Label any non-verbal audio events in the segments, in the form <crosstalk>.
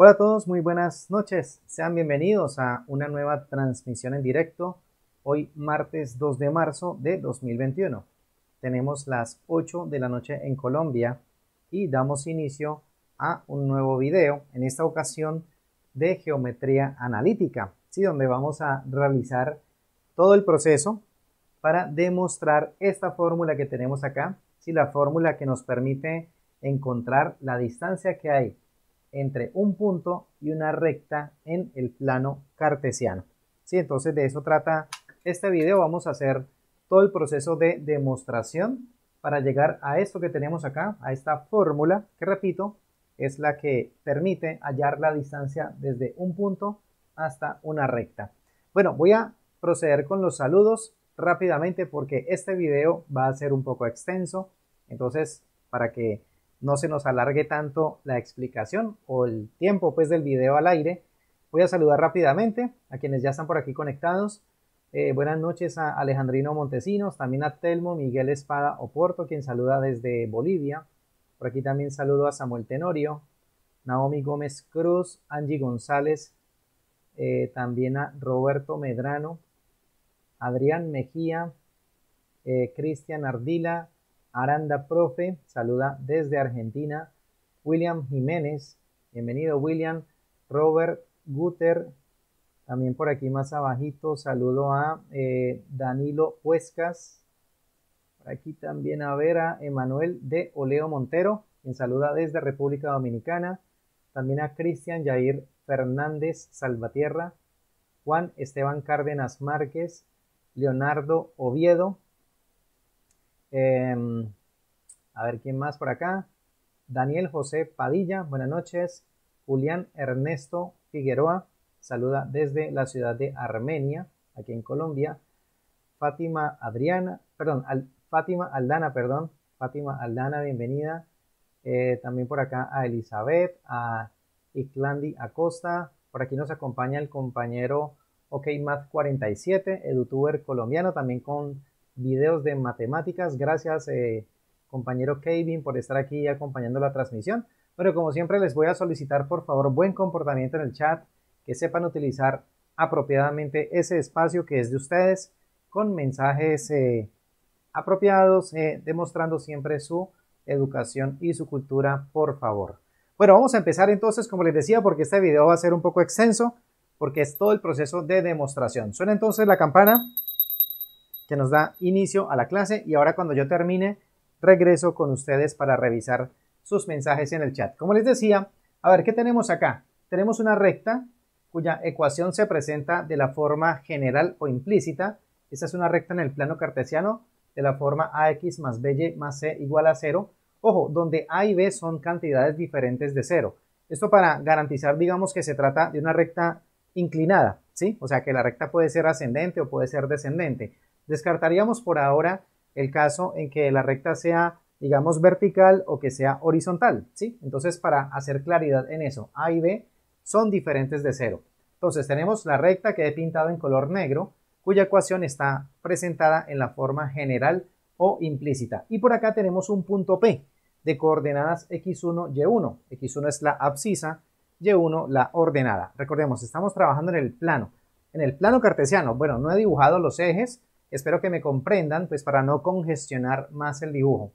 Hola a todos, muy buenas noches. Sean bienvenidos a una nueva transmisión en directo. Hoy martes 2 de marzo de 2021. Tenemos las 8 de la noche en Colombia y damos inicio a un nuevo video, en esta ocasión de geometría analítica, ¿sí? donde vamos a realizar todo el proceso para demostrar esta fórmula que tenemos acá, ¿sí? la fórmula que nos permite encontrar la distancia que hay entre un punto y una recta en el plano cartesiano. ¿Sí? Entonces de eso trata este video. Vamos a hacer todo el proceso de demostración para llegar a esto que tenemos acá, a esta fórmula que repito es la que permite hallar la distancia desde un punto hasta una recta. Bueno, voy a proceder con los saludos rápidamente porque este video va a ser un poco extenso. Entonces, para que no se nos alargue tanto la explicación o el tiempo pues del video al aire, voy a saludar rápidamente a quienes ya están por aquí conectados. Eh, buenas noches a Alejandrino Montesinos, también a Telmo Miguel Espada Oporto, quien saluda desde Bolivia. Por aquí también saludo a Samuel Tenorio, Naomi Gómez Cruz, Angie González, eh, también a Roberto Medrano, Adrián Mejía, eh, Cristian Ardila, Aranda Profe saluda desde Argentina. William Jiménez, bienvenido William. Robert Guter, también por aquí más abajito, saludo a eh, Danilo Huescas. Por aquí también a ver a Emanuel de Oleo Montero, quien saluda desde República Dominicana. También a Cristian Jair Fernández Salvatierra, Juan Esteban Cárdenas Márquez, Leonardo Oviedo, Em, a ver, ¿quién más por acá? Daniel José Padilla, buenas noches. Julián Ernesto Figueroa, saluda desde la ciudad de Armenia, aquí en Colombia. Fátima Adriana, perdón, Fátima Aldana, perdón. Fátima Aldana, bienvenida. Eh, también por acá a Elizabeth, a Iclandi Acosta. Por aquí nos acompaña el compañero OKMath47, edutuber colombiano, también con videos de matemáticas. Gracias, eh, compañero Kevin, por estar aquí acompañando la transmisión. Pero como siempre, les voy a solicitar, por favor, buen comportamiento en el chat, que sepan utilizar apropiadamente ese espacio que es de ustedes, con mensajes eh, apropiados, eh, demostrando siempre su educación y su cultura, por favor. Bueno, vamos a empezar entonces, como les decía, porque este video va a ser un poco extenso, porque es todo el proceso de demostración. Suena entonces la campana que nos da inicio a la clase y ahora cuando yo termine regreso con ustedes para revisar sus mensajes en el chat. Como les decía, a ver, ¿qué tenemos acá? Tenemos una recta cuya ecuación se presenta de la forma general o implícita. Esta es una recta en el plano cartesiano de la forma ax más by más c igual a cero. Ojo, donde a y b son cantidades diferentes de cero. Esto para garantizar, digamos, que se trata de una recta inclinada, ¿sí? O sea, que la recta puede ser ascendente o puede ser descendente. Descartaríamos por ahora el caso en que la recta sea, digamos, vertical o que sea horizontal, ¿sí? Entonces, para hacer claridad en eso, A y B son diferentes de cero. Entonces, tenemos la recta que he pintado en color negro, cuya ecuación está presentada en la forma general o implícita. Y por acá tenemos un punto P de coordenadas x1, y1. x1 es la abscisa, y1 la ordenada. Recordemos, estamos trabajando en el plano, en el plano cartesiano. Bueno, no he dibujado los ejes, Espero que me comprendan, pues para no congestionar más el dibujo.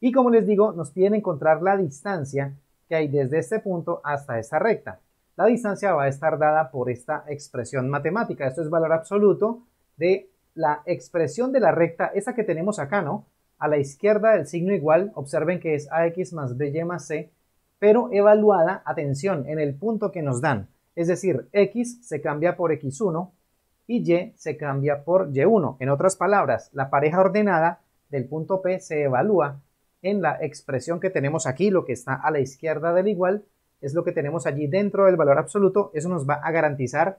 Y como les digo, nos piden encontrar la distancia que hay desde este punto hasta esta recta. La distancia va a estar dada por esta expresión matemática. Esto es valor absoluto de la expresión de la recta, esa que tenemos acá, ¿no? A la izquierda del signo igual, observen que es ax más by más c, pero evaluada, atención, en el punto que nos dan. Es decir, x se cambia por x1, y Y se cambia por Y1. En otras palabras, la pareja ordenada del punto P se evalúa en la expresión que tenemos aquí, lo que está a la izquierda del igual, es lo que tenemos allí dentro del valor absoluto, eso nos va a garantizar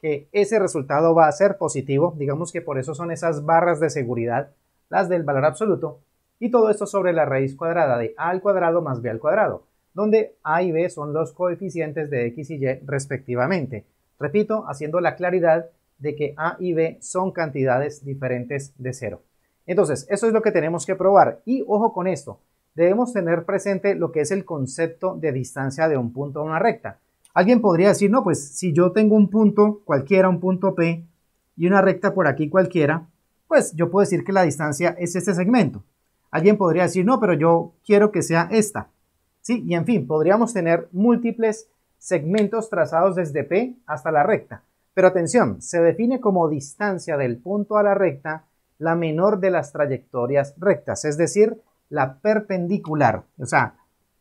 que ese resultado va a ser positivo, digamos que por eso son esas barras de seguridad, las del valor absoluto, y todo esto sobre la raíz cuadrada de a al cuadrado más b al cuadrado, donde a y b son los coeficientes de x y y respectivamente. Repito, haciendo la claridad de que A y B son cantidades diferentes de cero. Entonces, eso es lo que tenemos que probar. Y ojo con esto, debemos tener presente lo que es el concepto de distancia de un punto a una recta. Alguien podría decir, no, pues si yo tengo un punto cualquiera, un punto P, y una recta por aquí cualquiera, pues yo puedo decir que la distancia es este segmento. Alguien podría decir, no, pero yo quiero que sea esta. Sí, y en fin, podríamos tener múltiples segmentos trazados desde P hasta la recta. Pero atención, se define como distancia del punto a la recta la menor de las trayectorias rectas, es decir, la perpendicular. O sea,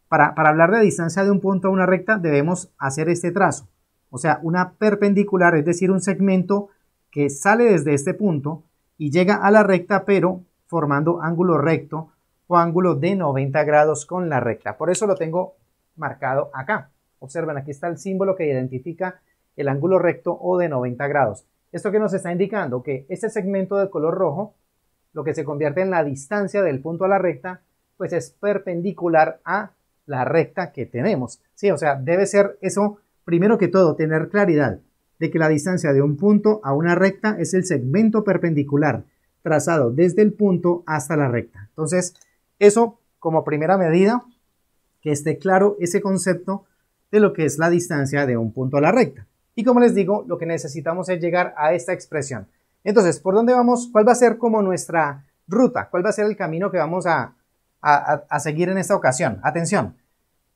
para, hablar de distancia de un punto a una recta debemos hacer este trazo. O sea, una perpendicular, es decir, un segmento que sale desde este punto y llega a la recta, pero formando ángulo recto o ángulo de 90 grados con la recta. Por eso lo tengo marcado acá. Observen, aquí está el símbolo que identifica el ángulo recto o de 90 grados. ¿Esto que nos está indicando? Que este segmento de color rojo, lo que se convierte en la distancia del punto a la recta, pues es perpendicular a la recta que tenemos. Sí, o sea, debe ser eso, primero que todo, tener claridad de que la distancia de un punto a una recta es el segmento perpendicular trazado desde el punto hasta la recta. Entonces, eso como primera medida, que esté claro ese concepto de lo que es la distancia de un punto a la recta. Y como les digo, lo que necesitamos es llegar a esta expresión. Entonces, ¿por dónde vamos? ¿Cuál va a ser como nuestra ruta? ¿Cuál va a ser el camino que vamos a, a seguir en esta ocasión? Atención,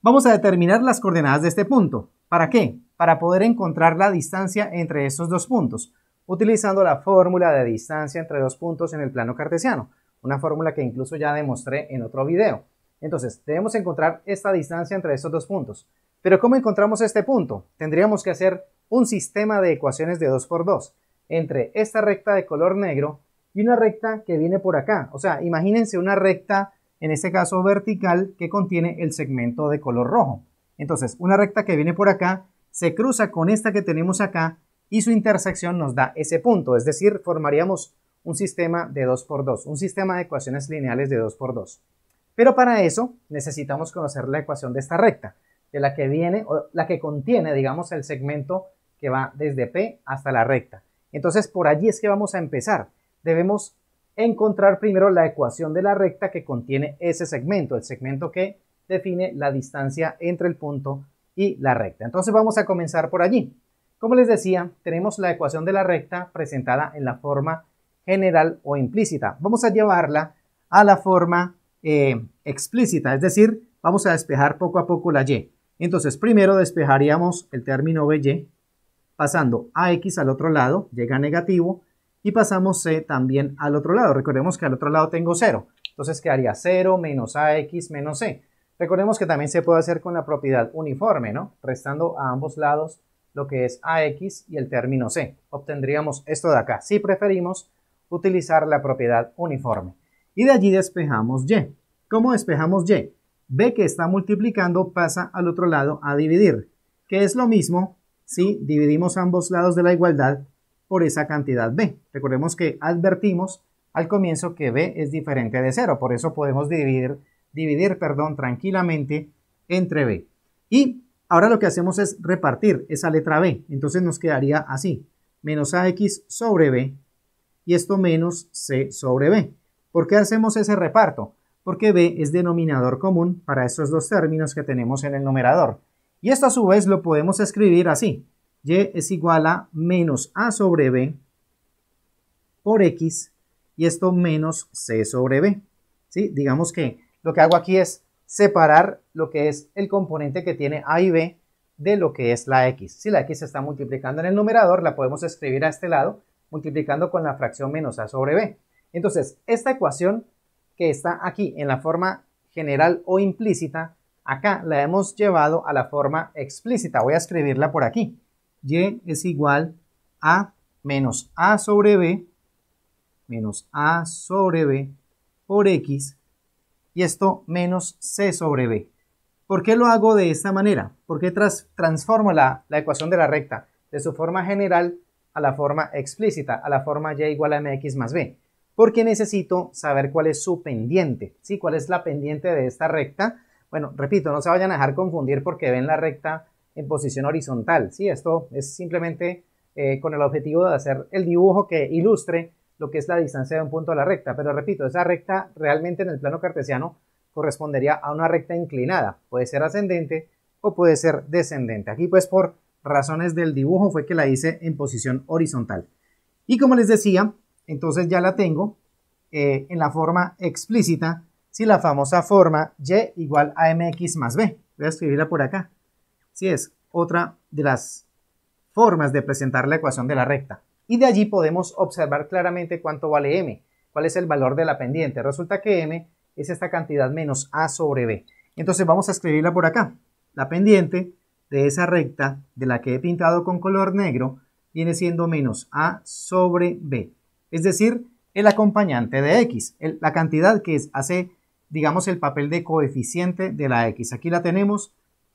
vamos a determinar las coordenadas de este punto. ¿Para qué? Para poder encontrar la distancia entre estos dos puntos, utilizando la fórmula de distancia entre dos puntos en el plano cartesiano, una fórmula que incluso ya demostré en otro video. Entonces, debemos encontrar esta distancia entre estos dos puntos. Pero ¿cómo encontramos este punto? Tendríamos que hacer un sistema de ecuaciones de 2 por 2 entre esta recta de color negro y una recta que viene por acá. O sea, imagínense una recta, en este caso vertical, que contiene el segmento de color rojo. Entonces, una recta que viene por acá se cruza con esta que tenemos acá y su intersección nos da ese punto. Es decir, formaríamos un sistema de 2 por 2, un sistema de ecuaciones lineales de 2 por 2. Pero para eso necesitamos conocer la ecuación de esta recta de la que viene, o la que contiene, digamos, el segmento que va desde P hasta la recta. Entonces, por allí es que vamos a empezar. Debemos encontrar primero la ecuación de la recta que contiene ese segmento, el segmento que define la distancia entre el punto y la recta. Entonces, vamos a comenzar por allí. Como les decía, tenemos la ecuación de la recta presentada en la forma general o implícita. Vamos a llevarla a la forma eh, explícita, es decir, vamos a despejar poco a poco la Y. Entonces, primero despejaríamos el término BY, pasando AX al otro lado, llega negativo, y pasamos C también al otro lado. Recordemos que al otro lado tengo 0, entonces quedaría 0 menos AX menos C. Recordemos que también se puede hacer con la propiedad uniforme, ¿no? Restando a ambos lados lo que es AX y el término C. Obtendríamos esto de acá, si preferimos utilizar la propiedad uniforme. Y de allí despejamos Y. ¿Cómo despejamos Y? B que está multiplicando pasa al otro lado a dividir, que es lo mismo si dividimos ambos lados de la igualdad por esa cantidad B. Recordemos que advertimos al comienzo que B es diferente de 0, por eso podemos dividir, dividir perdón, tranquilamente entre B. Y ahora lo que hacemos es repartir esa letra B, entonces nos quedaría así, menos AX sobre B y esto menos C sobre B. ¿Por qué hacemos ese reparto? porque b es denominador común para estos dos términos que tenemos en el numerador. Y esto a su vez lo podemos escribir así. y es igual a menos a sobre b por x y esto menos c sobre b. ¿Sí? Digamos que lo que hago aquí es separar lo que es el componente que tiene a y b de lo que es la x. Si la x se está multiplicando en el numerador, la podemos escribir a este lado multiplicando con la fracción menos a sobre b. Entonces, esta ecuación que está aquí en la forma general o implícita, acá la hemos llevado a la forma explícita. Voy a escribirla por aquí. Y es igual a menos a sobre b menos a sobre b por x y esto menos c sobre b. ¿Por qué lo hago de esta manera? ¿Por qué transformo la, la ecuación de la recta de su forma general a la forma explícita, a la forma y igual a mx más b? porque necesito saber cuál es su pendiente, ¿sí? ¿Cuál es la pendiente de esta recta? Bueno, repito, no se vayan a dejar confundir porque ven la recta en posición horizontal, ¿sí? Esto es simplemente eh, con el objetivo de hacer el dibujo que ilustre lo que es la distancia de un punto a la recta, pero repito, esa recta realmente en el plano cartesiano correspondería a una recta inclinada, puede ser ascendente o puede ser descendente. Aquí pues por razones del dibujo fue que la hice en posición horizontal. Y como les decía, entonces ya la tengo eh, en la forma explícita, si la famosa forma y igual a mx más b. Voy a escribirla por acá. Si es otra de las formas de presentar la ecuación de la recta. Y de allí podemos observar claramente cuánto vale m, cuál es el valor de la pendiente. Resulta que m es esta cantidad menos a sobre b. Entonces vamos a escribirla por acá. La pendiente de esa recta, de la que he pintado con color negro, viene siendo menos a sobre b es decir, el acompañante de x, la cantidad que es, hace, digamos, el papel de coeficiente de la x. Aquí la tenemos,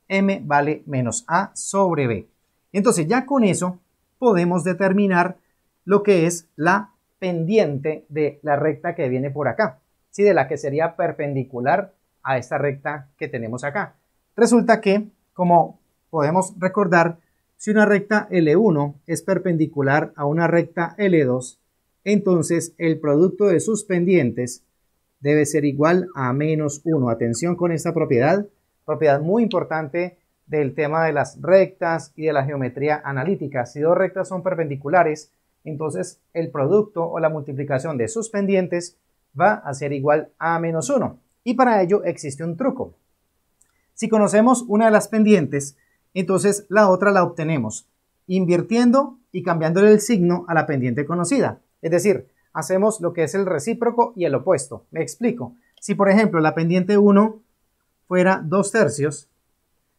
m vale menos a sobre b. Entonces ya con eso podemos determinar lo que es la pendiente de la recta que viene por acá, ¿sí? de la que sería perpendicular a esta recta que tenemos acá. Resulta que, como podemos recordar, si una recta L1 es perpendicular a una recta L2, entonces el producto de sus pendientes debe ser igual a menos 1. Atención con esta propiedad, propiedad muy importante del tema de las rectas y de la geometría analítica. Si dos rectas son perpendiculares, entonces el producto o la multiplicación de sus pendientes va a ser igual a menos 1. Y para ello existe un truco. Si conocemos una de las pendientes, entonces la otra la obtenemos invirtiendo y cambiando el signo a la pendiente conocida. Es decir, hacemos lo que es el recíproco y el opuesto. Me explico. Si por ejemplo la pendiente 1 fuera 2 tercios,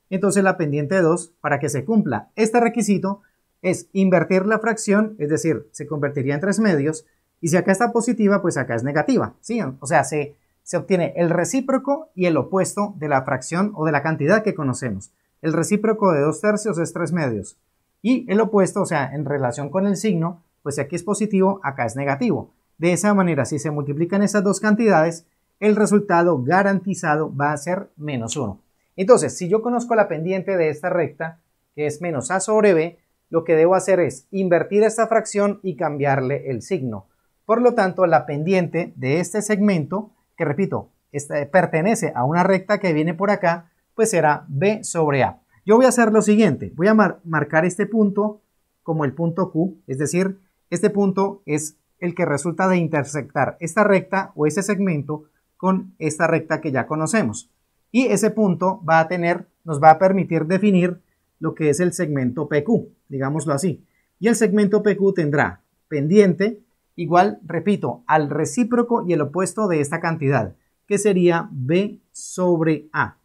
entonces la pendiente 2, para que se cumpla este requisito, es invertir la fracción, es decir, se convertiría en 3 medios, y si acá está positiva, pues acá es negativa. ¿sí? O sea, se, se obtiene el recíproco y el opuesto de la fracción o de la cantidad que conocemos. El recíproco de 2 tercios es 3 medios. Y el opuesto, o sea, en relación con el signo, pues si aquí es positivo, acá es negativo. De esa manera, si se multiplican esas dos cantidades, el resultado garantizado va a ser menos 1. Entonces, si yo conozco la pendiente de esta recta, que es menos a sobre b, lo que debo hacer es invertir esta fracción y cambiarle el signo. Por lo tanto, la pendiente de este segmento, que repito, este pertenece a una recta que viene por acá, pues será b sobre a. Yo voy a hacer lo siguiente, voy a marcar este punto como el punto Q, es decir, este punto es el que resulta de intersectar esta recta o ese segmento con esta recta que ya conocemos. Y ese punto va a tener, nos va a permitir definir lo que es el segmento PQ, digámoslo así. Y el segmento PQ tendrá pendiente igual, repito, al recíproco y el opuesto de esta cantidad, que sería B sobre A.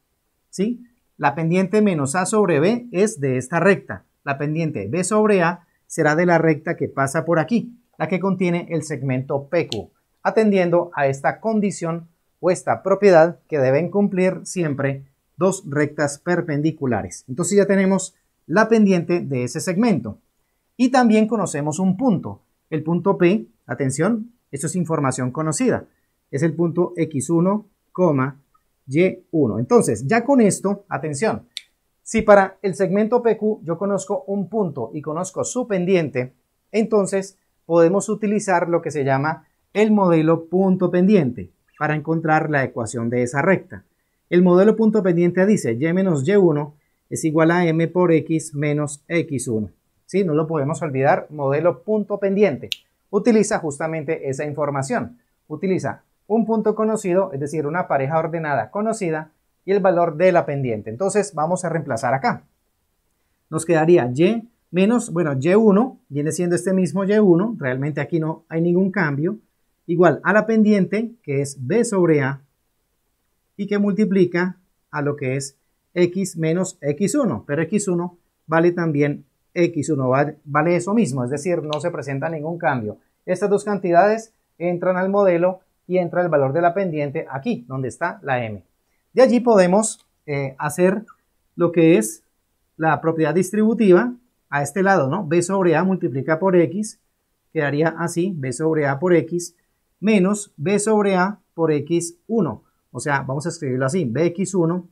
¿Sí? La pendiente menos A sobre B es de esta recta. La pendiente B sobre A será de la recta que pasa por aquí, la que contiene el segmento PQ, atendiendo a esta condición o esta propiedad que deben cumplir siempre dos rectas perpendiculares. Entonces ya tenemos la pendiente de ese segmento. Y también conocemos un punto. El punto P, atención, esto es información conocida, es el punto X1, Y1. Entonces, ya con esto, atención, si para el segmento PQ yo conozco un punto y conozco su pendiente, entonces podemos utilizar lo que se llama el modelo punto pendiente para encontrar la ecuación de esa recta. El modelo punto pendiente dice y menos y1 es igual a m por x menos x1. No lo podemos olvidar, modelo punto pendiente. Utiliza justamente esa información. Utiliza un punto conocido, es decir, una pareja ordenada conocida, y el valor de la pendiente. Entonces vamos a reemplazar acá. Nos quedaría y menos, bueno, y1 viene siendo este mismo y1, realmente aquí no hay ningún cambio, igual a la pendiente que es b sobre a y que multiplica a lo que es x menos x1, pero x1 vale también x1, vale, vale eso mismo, es decir, no se presenta ningún cambio. Estas dos cantidades entran al modelo y entra el valor de la pendiente aquí, donde está la m. De allí podemos eh, hacer lo que es la propiedad distributiva a este lado, ¿no? B sobre A multiplica por X, quedaría así, B sobre A por X, menos B sobre A por X1. O sea, vamos a escribirlo así, BX1,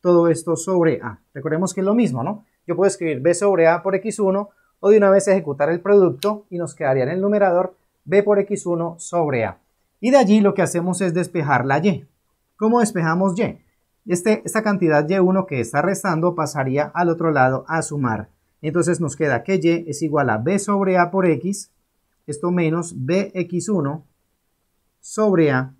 todo esto sobre A. Recordemos que es lo mismo, ¿no? Yo puedo escribir B sobre A por X1 o de una vez ejecutar el producto y nos quedaría en el numerador B por X1 sobre A. Y de allí lo que hacemos es despejar la Y. ¿Cómo despejamos y? Este, esta cantidad y1 que está restando pasaría al otro lado a sumar. Entonces nos queda que y es igual a b sobre a por x, esto menos bx1 sobre a,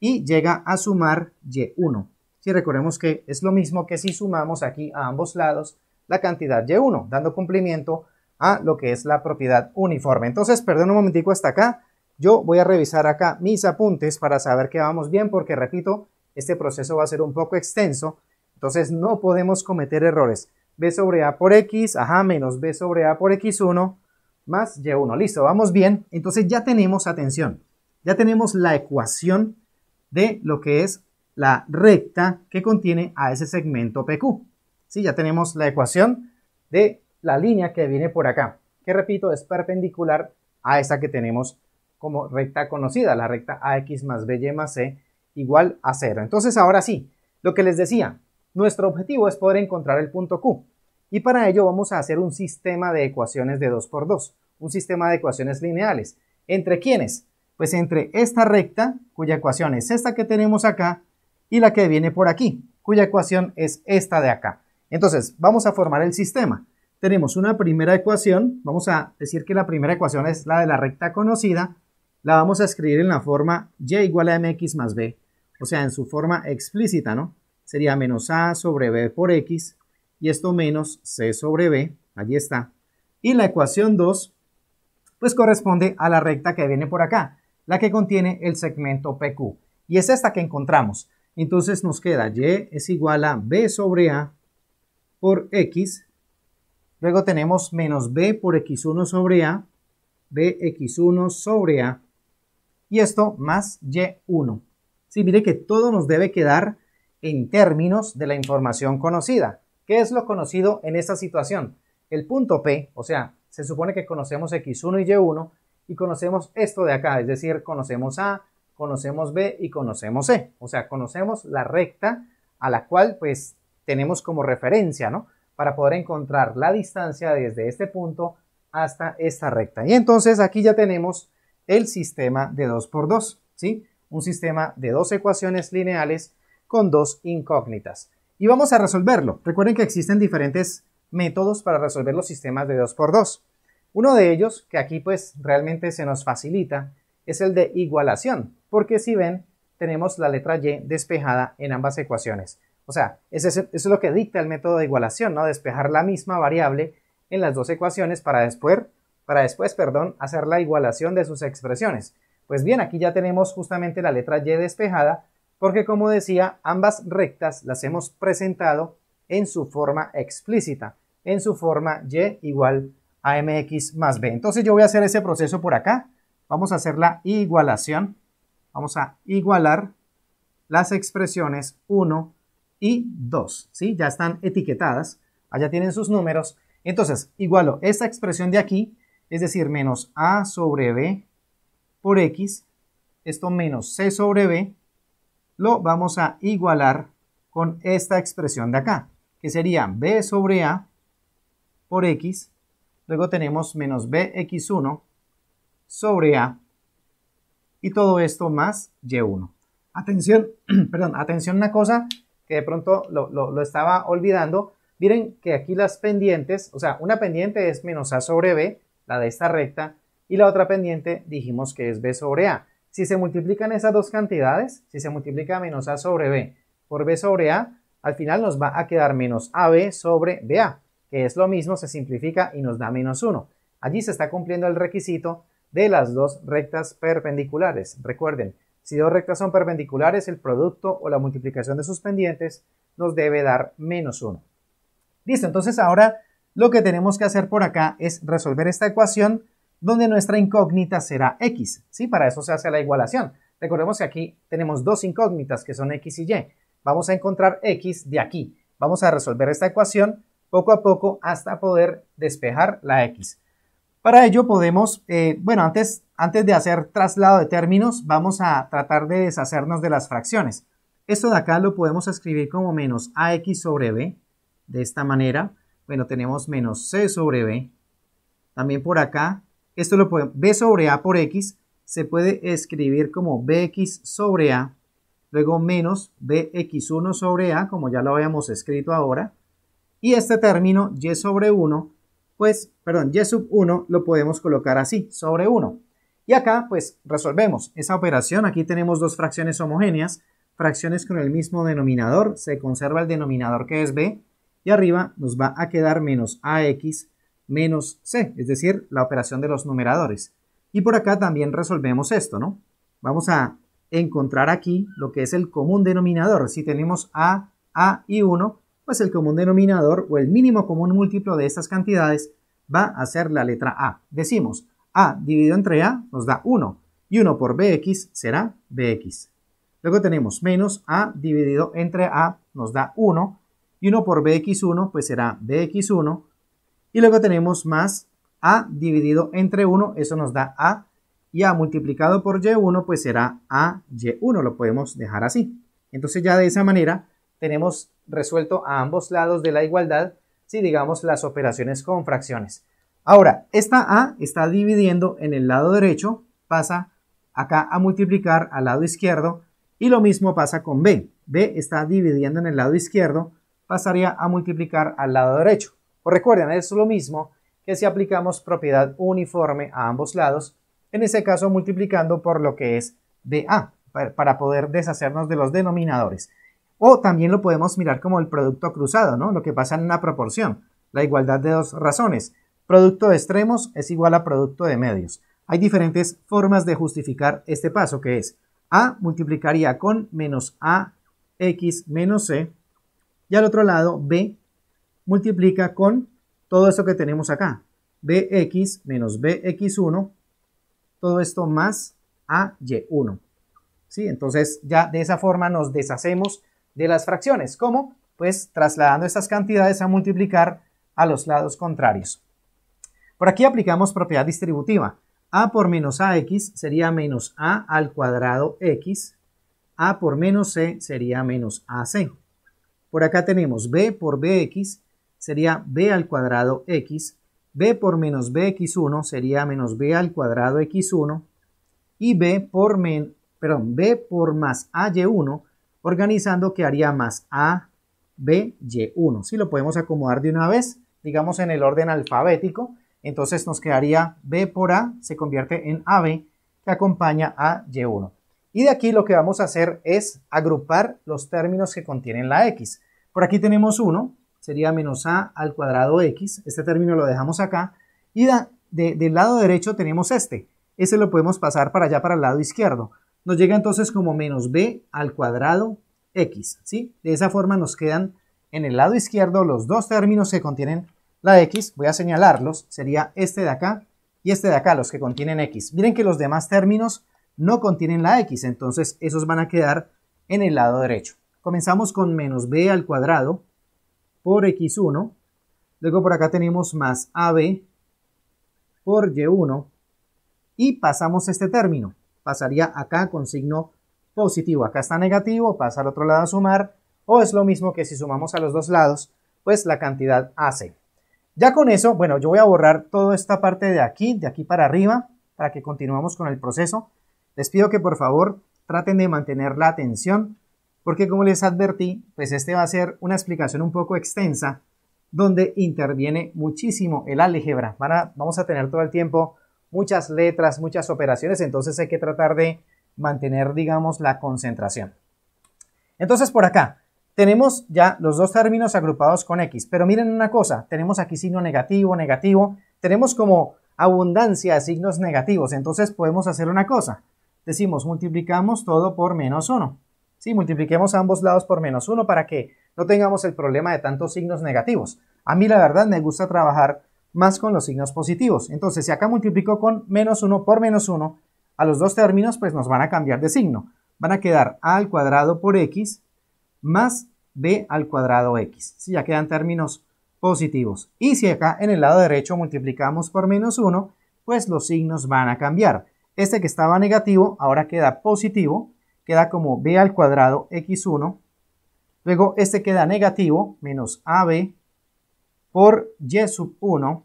y llega a sumar y1. Si recordemos que es lo mismo que si sumamos aquí a ambos lados la cantidad y1, dando cumplimiento a lo que es la propiedad uniforme. Entonces, perdón un momentico hasta acá, yo voy a revisar acá mis apuntes para saber que vamos bien porque, repito, este proceso va a ser un poco extenso, entonces no podemos cometer errores. B sobre A por X, ajá, menos B sobre A por X1, más Y1. Listo, vamos bien. Entonces ya tenemos, atención, ya tenemos la ecuación de lo que es la recta que contiene a ese segmento PQ. ¿Sí? Ya tenemos la ecuación de la línea que viene por acá, que repito, es perpendicular a esa que tenemos como recta conocida, la recta AX más BY más C igual a cero. Entonces ahora sí, lo que les decía, nuestro objetivo es poder encontrar el punto Q y para ello vamos a hacer un sistema de ecuaciones de 2 por 2 un sistema de ecuaciones lineales. ¿Entre quiénes? Pues entre esta recta, cuya ecuación es esta que tenemos acá, y la que viene por aquí, cuya ecuación es esta de acá. Entonces, vamos a formar el sistema. Tenemos una primera ecuación, vamos a decir que la primera ecuación es la de la recta conocida, la vamos a escribir en la forma y igual a mx más b, o sea, en su forma explícita, ¿no? Sería menos a sobre b por x, y esto menos c sobre b, allí está. Y la ecuación 2, pues corresponde a la recta que viene por acá, la que contiene el segmento PQ, y es esta que encontramos. Entonces nos queda y es igual a b sobre a por x, luego tenemos menos b por x1 sobre a, bx1 sobre a, y esto más y1. Sí, mire que todo nos debe quedar en términos de la información conocida. ¿Qué es lo conocido en esta situación? El punto P, o sea, se supone que conocemos X1 y Y1 y conocemos esto de acá, es decir, conocemos A, conocemos B y conocemos C. E. O sea, conocemos la recta a la cual pues tenemos como referencia, ¿no? Para poder encontrar la distancia desde este punto hasta esta recta. Y entonces aquí ya tenemos el sistema de 2x2, ¿sí? Un sistema de dos ecuaciones lineales con dos incógnitas. Y vamos a resolverlo. Recuerden que existen diferentes métodos para resolver los sistemas de 2x2. Uno de ellos, que aquí pues realmente se nos facilita, es el de igualación, porque si ven, tenemos la letra Y despejada en ambas ecuaciones. O sea, eso es, lo que dicta el método de igualación, ¿no? Despejar la misma variable en las dos ecuaciones para después para después, perdón, hacer la igualación de sus expresiones. Pues bien, aquí ya tenemos justamente la letra Y despejada, porque como decía, ambas rectas las hemos presentado en su forma explícita, en su forma Y igual a MX más B. Entonces yo voy a hacer ese proceso por acá. Vamos a hacer la igualación. Vamos a igualar las expresiones 1 y 2. ¿sí? Ya están etiquetadas. Allá tienen sus números. Entonces, igualo esta expresión de aquí es decir, menos A sobre B por X, esto menos C sobre B, lo vamos a igualar con esta expresión de acá, que sería B sobre A por X, luego tenemos menos BX1 sobre A, y todo esto más Y1. Atención, <clears throat> perdón, atención a una cosa que de pronto lo, lo estaba olvidando, miren que aquí las pendientes, o sea, una pendiente es menos A sobre B, la de esta recta, y la otra pendiente dijimos que es B sobre A. Si se multiplican esas dos cantidades, si se multiplica menos A sobre B por B sobre A, al final nos va a quedar menos AB sobre BA, que es lo mismo, se simplifica y nos da menos 1. Allí se está cumpliendo el requisito de las dos rectas perpendiculares. Recuerden, si dos rectas son perpendiculares, el producto o la multiplicación de sus pendientes nos debe dar menos 1. Listo, entonces ahora lo que tenemos que hacer por acá es resolver esta ecuación donde nuestra incógnita será x. ¿sí? Para eso se hace la igualación. Recordemos que aquí tenemos dos incógnitas que son x y y. Vamos a encontrar x de aquí. Vamos a resolver esta ecuación poco a poco hasta poder despejar la x. Para ello podemos, eh, bueno, antes, antes de hacer traslado de términos, vamos a tratar de deshacernos de las fracciones. Esto de acá lo podemos escribir como menos ax sobre b, de esta manera. Bueno, tenemos menos C sobre B. También por acá, esto lo podemos, B sobre A por X, se puede escribir como BX sobre A, luego menos BX1 sobre A, como ya lo habíamos escrito ahora, y este término Y sobre 1, pues, perdón, Y sub 1 lo podemos colocar así, sobre 1. Y acá, pues, resolvemos esa operación. Aquí tenemos dos fracciones homogéneas, fracciones con el mismo denominador, se conserva el denominador que es B, y arriba nos va a quedar menos AX menos C, es decir, la operación de los numeradores. Y por acá también resolvemos esto, ¿no? Vamos a encontrar aquí lo que es el común denominador. Si tenemos A, A y 1, pues el común denominador o el mínimo común múltiplo de estas cantidades va a ser la letra A. Decimos A dividido entre A nos da 1 y 1 por BX será BX. Luego tenemos menos A dividido entre A nos da 1 y 1 por bx1 pues será bx1 y luego tenemos más a dividido entre 1, eso nos da a y a multiplicado por y1 pues será a y 1 lo podemos dejar así. Entonces ya de esa manera tenemos resuelto a ambos lados de la igualdad si digamos las operaciones con fracciones. Ahora, esta a está dividiendo en el lado derecho, pasa acá a multiplicar al lado izquierdo y lo mismo pasa con b. b está dividiendo en el lado izquierdo, pasaría a multiplicar al lado derecho. O pues recuerden, es lo mismo que si aplicamos propiedad uniforme a ambos lados, en ese caso multiplicando por lo que es de A, para poder deshacernos de los denominadores. O también lo podemos mirar como el producto cruzado, ¿no? Lo que pasa en una proporción, la igualdad de dos razones. Producto de extremos es igual a producto de medios. Hay diferentes formas de justificar este paso, que es A multiplicaría con menos AX menos C y al otro lado, b multiplica con todo esto que tenemos acá. bx menos bx1, todo esto más ay1. ¿Sí? Entonces ya de esa forma nos deshacemos de las fracciones. ¿Cómo? Pues trasladando estas cantidades a multiplicar a los lados contrarios. Por aquí aplicamos propiedad distributiva. a por menos ax sería menos a al cuadrado x. a por menos c sería menos ac. Por acá tenemos b por bx sería b al cuadrado x, b por menos bx1 sería menos b al cuadrado x1 y b por, perdón, b por más ay1 organizando que haría más a b y1. Si lo podemos acomodar de una vez, digamos en el orden alfabético, entonces nos quedaría b por a se convierte en ab que acompaña a y1. Y de aquí lo que vamos a hacer es agrupar los términos que contienen la x. Por aquí tenemos uno. sería menos a al cuadrado x. Este término lo dejamos acá. Y del lado derecho tenemos este. Ese lo podemos pasar para allá, para el lado izquierdo. Nos llega entonces como menos b al cuadrado x. ¿sí? De esa forma nos quedan en el lado izquierdo los dos términos que contienen la x. Voy a señalarlos. Sería este de acá y este de acá, los que contienen x. Miren que los demás términos no contienen la x, entonces esos van a quedar en el lado derecho. Comenzamos con menos b al cuadrado por x1, luego por acá tenemos más ab por y1 y pasamos este término, pasaría acá con signo positivo, acá está negativo, pasa al otro lado a sumar, o es lo mismo que si sumamos a los dos lados, pues la cantidad hace. Ya con eso, bueno, yo voy a borrar toda esta parte de aquí, de aquí para arriba, para que continuemos con el proceso. Les pido que por favor traten de mantener la atención porque como les advertí, pues este va a ser una explicación un poco extensa donde interviene muchísimo el álgebra. vamos a tener todo el tiempo muchas letras, muchas operaciones, entonces hay que tratar de mantener, digamos, la concentración. Entonces por acá tenemos ya los dos términos agrupados con X, pero miren una cosa, tenemos aquí signo negativo, negativo, tenemos como abundancia de signos negativos, entonces podemos hacer una cosa, decimos multiplicamos todo por menos 1. si Multipliquemos ambos lados por menos 1 para que no tengamos el problema de tantos signos negativos. A mí la verdad me gusta trabajar más con los signos positivos. Entonces, si acá multiplico con menos 1 por menos 1, a los dos términos pues nos van a cambiar de signo. Van a quedar a al cuadrado por x más b al cuadrado x. Si ya quedan términos positivos. Y si acá en el lado derecho multiplicamos por menos 1, pues los signos van a cambiar. Este que estaba negativo ahora queda positivo, queda como b al cuadrado x1. Luego este queda negativo, menos ab por y sub 1.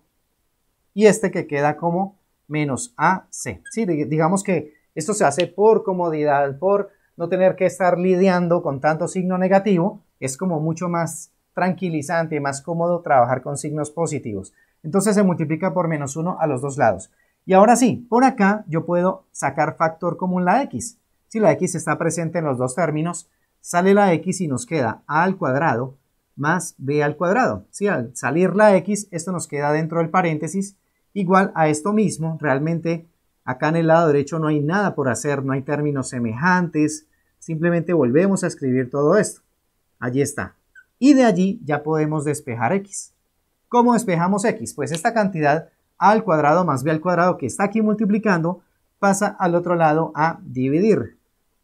Y este que queda como menos ac. ¿sí? Digamos que esto se hace por comodidad, por no tener que estar lidiando con tanto signo negativo. Es como mucho más tranquilizante, más cómodo trabajar con signos positivos. Entonces se multiplica por menos 1 a los dos lados. Y ahora sí, por acá yo puedo sacar factor común la x. Si la x está presente en los dos términos, sale la x y nos queda a al cuadrado más b al cuadrado. Si al salir la x, esto nos queda dentro del paréntesis, igual a esto mismo, realmente acá en el lado derecho no hay nada por hacer, no hay términos semejantes, simplemente volvemos a escribir todo esto. Allí está. Y de allí ya podemos despejar x. ¿Cómo despejamos x? Pues esta cantidad al cuadrado más b al cuadrado que está aquí multiplicando pasa al otro lado a dividir.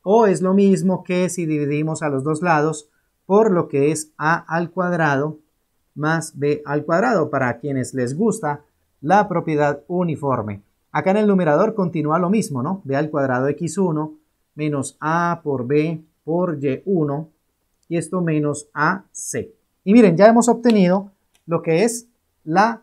O es lo mismo que si dividimos a los dos lados por lo que es a al cuadrado más b al cuadrado para quienes les gusta la propiedad uniforme. Acá en el numerador continúa lo mismo, ¿no? b al cuadrado x1 menos a por b por y1 y esto menos ac. Y miren, ya hemos obtenido lo que es la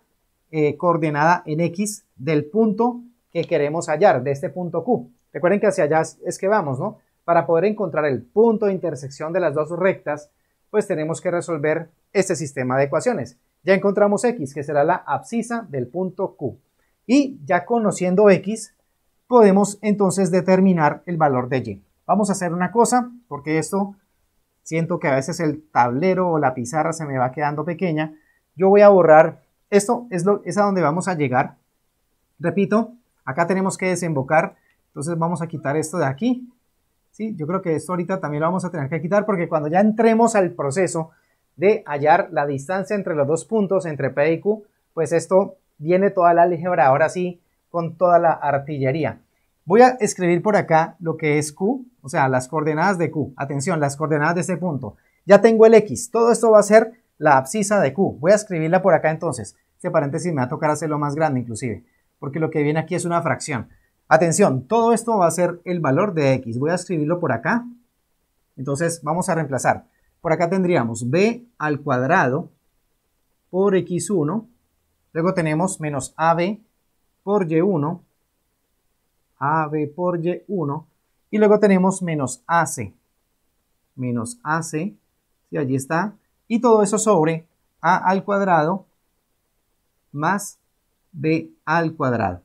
eh, coordenada en X del punto que queremos hallar, de este punto Q. Recuerden que hacia allá es que vamos, ¿no? Para poder encontrar el punto de intersección de las dos rectas, pues tenemos que resolver este sistema de ecuaciones. Ya encontramos X, que será la abscisa del punto Q. Y ya conociendo X, podemos entonces determinar el valor de Y. Vamos a hacer una cosa, porque esto siento que a veces el tablero o la pizarra se me va quedando pequeña. Yo voy a borrar esto es, lo, es a donde vamos a llegar. Repito, acá tenemos que desembocar. Entonces vamos a quitar esto de aquí. ¿sí? Yo creo que esto ahorita también lo vamos a tener que quitar porque cuando ya entremos al proceso de hallar la distancia entre los dos puntos, entre P y Q, pues esto viene toda la álgebra ahora sí con toda la artillería. Voy a escribir por acá lo que es Q, o sea, las coordenadas de Q. Atención, las coordenadas de este punto. Ya tengo el X. Todo esto va a ser la abscisa de Q. Voy a escribirla por acá entonces. Este paréntesis me va a tocar hacerlo más grande inclusive, porque lo que viene aquí es una fracción. Atención, todo esto va a ser el valor de X. Voy a escribirlo por acá. Entonces vamos a reemplazar. Por acá tendríamos B al cuadrado por X1. Luego tenemos menos AB por Y1. AB por Y1. Y luego tenemos menos AC. Menos AC. Y allí está y todo eso sobre a al cuadrado más b al cuadrado.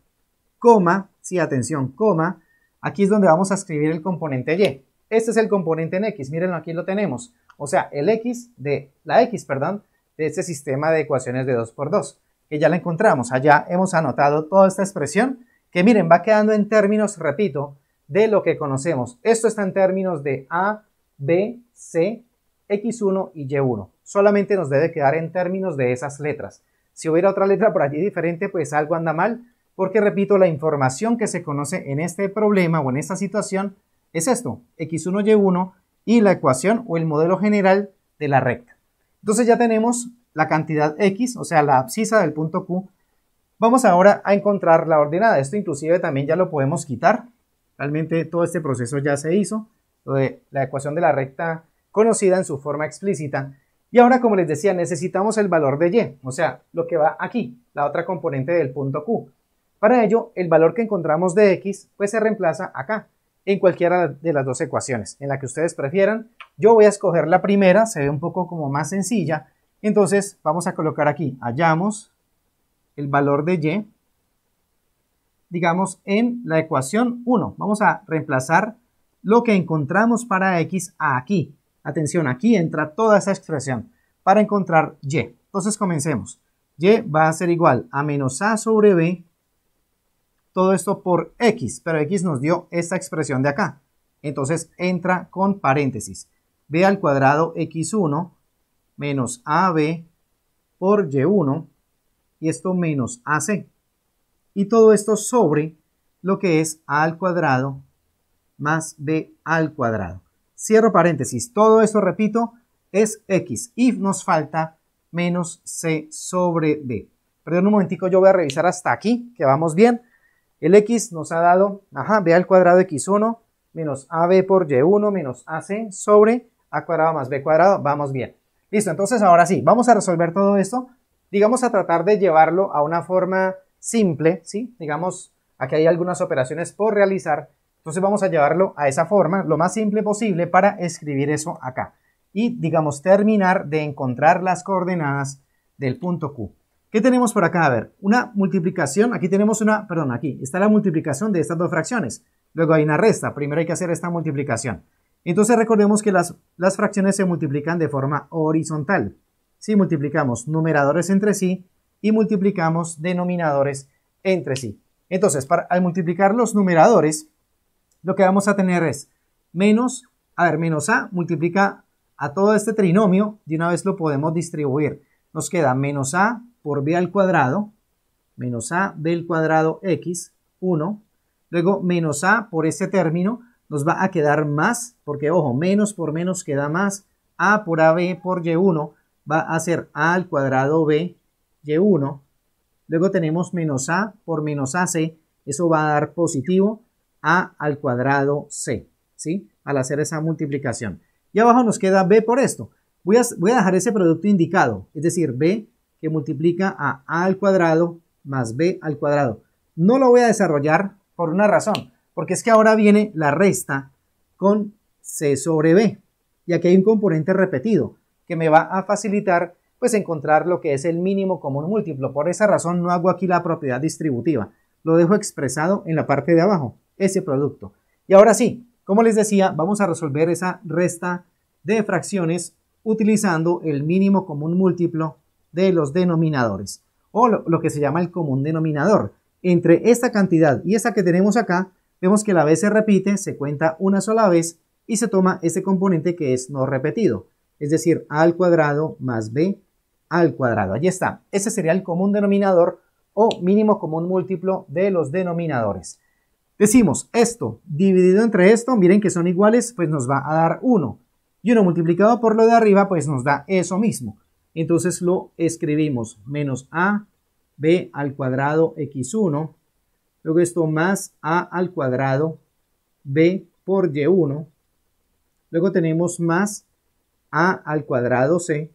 Coma, sí, atención, coma, aquí es donde vamos a escribir el componente y. Este es el componente en x, miren, aquí lo tenemos. O sea, el x de, la x, perdón, de este sistema de ecuaciones de 2 por 2 que ya la encontramos. Allá hemos anotado toda esta expresión, que miren, va quedando en términos, repito, de lo que conocemos. Esto está en términos de a, b, c, X1 y Y1. Solamente nos debe quedar en términos de esas letras. Si hubiera otra letra por allí diferente, pues algo anda mal, porque repito, la información que se conoce en este problema o en esta situación es esto, X1, Y1 y la ecuación o el modelo general de la recta. Entonces ya tenemos la cantidad X, o sea, la abscisa del punto Q. Vamos ahora a encontrar la ordenada. Esto inclusive también ya lo podemos quitar. Realmente todo este proceso ya se hizo. de la ecuación de la recta conocida en su forma explícita. Y ahora, como les decía, necesitamos el valor de y, o sea, lo que va aquí, la otra componente del punto q. Para ello, el valor que encontramos de x pues se reemplaza acá, en cualquiera de las dos ecuaciones, en la que ustedes prefieran. Yo voy a escoger la primera, se ve un poco como más sencilla. Entonces, vamos a colocar aquí, hallamos el valor de y, digamos, en la ecuación 1. Vamos a reemplazar lo que encontramos para x aquí. Atención, aquí entra toda esa expresión para encontrar y. Entonces comencemos. Y va a ser igual a menos a sobre b, todo esto por x, pero x nos dio esta expresión de acá. Entonces entra con paréntesis. b al cuadrado x1 menos ab por y1 y esto menos ac. Y todo esto sobre lo que es a al cuadrado más b al cuadrado. Cierro paréntesis. Todo eso, repito, es X. y nos falta menos C sobre B. Perdón un momentico, yo voy a revisar hasta aquí, que vamos bien. El X nos ha dado, ajá, B al cuadrado X1 menos AB por Y1 menos AC sobre A cuadrado más B cuadrado. Vamos bien. Listo, entonces ahora sí, vamos a resolver todo esto. Digamos a tratar de llevarlo a una forma simple, ¿sí? Digamos, aquí hay algunas operaciones por realizar entonces vamos a llevarlo a esa forma, lo más simple posible para escribir eso acá. Y digamos terminar de encontrar las coordenadas del punto Q. ¿Qué tenemos por acá? A ver, una multiplicación, aquí tenemos una, perdón, aquí está la multiplicación de estas dos fracciones. Luego hay una resta, primero hay que hacer esta multiplicación. Entonces recordemos que las, las fracciones se multiplican de forma horizontal. Si multiplicamos numeradores entre sí y multiplicamos denominadores entre sí. Entonces, para, al multiplicar los numeradores, lo que vamos a tener es menos, a ver, menos a multiplica a todo este trinomio, y una vez lo podemos distribuir. Nos queda menos a por b al cuadrado, menos a b al cuadrado x, 1. Luego menos a por este término nos va a quedar más, porque ojo, menos por menos queda más. a por ab por y1 va a ser a al cuadrado b y1. Luego tenemos menos a por menos ac, eso va a dar positivo a al cuadrado c, ¿sí? Al hacer esa multiplicación. Y abajo nos queda b por esto. Voy a, voy a dejar ese producto indicado, es decir, b que multiplica a a al cuadrado más b al cuadrado. No lo voy a desarrollar por una razón, porque es que ahora viene la resta con c sobre b. Y aquí hay un componente repetido que me va a facilitar pues encontrar lo que es el mínimo común múltiplo. Por esa razón no hago aquí la propiedad distributiva. Lo dejo expresado en la parte de abajo ese producto. Y ahora sí, como les decía, vamos a resolver esa resta de fracciones utilizando el mínimo común múltiplo de los denominadores o lo, que se llama el común denominador. Entre esta cantidad y esa que tenemos acá, vemos que la vez se repite, se cuenta una sola vez y se toma este componente que es no repetido, es decir, a al cuadrado más b al cuadrado. Allí está. Ese sería el común denominador o mínimo común múltiplo de los denominadores. Decimos esto dividido entre esto, miren que son iguales, pues nos va a dar 1. Y uno multiplicado por lo de arriba, pues nos da eso mismo. Entonces lo escribimos menos a b al cuadrado x1, luego esto más a al cuadrado b por y1, luego tenemos más a al cuadrado c,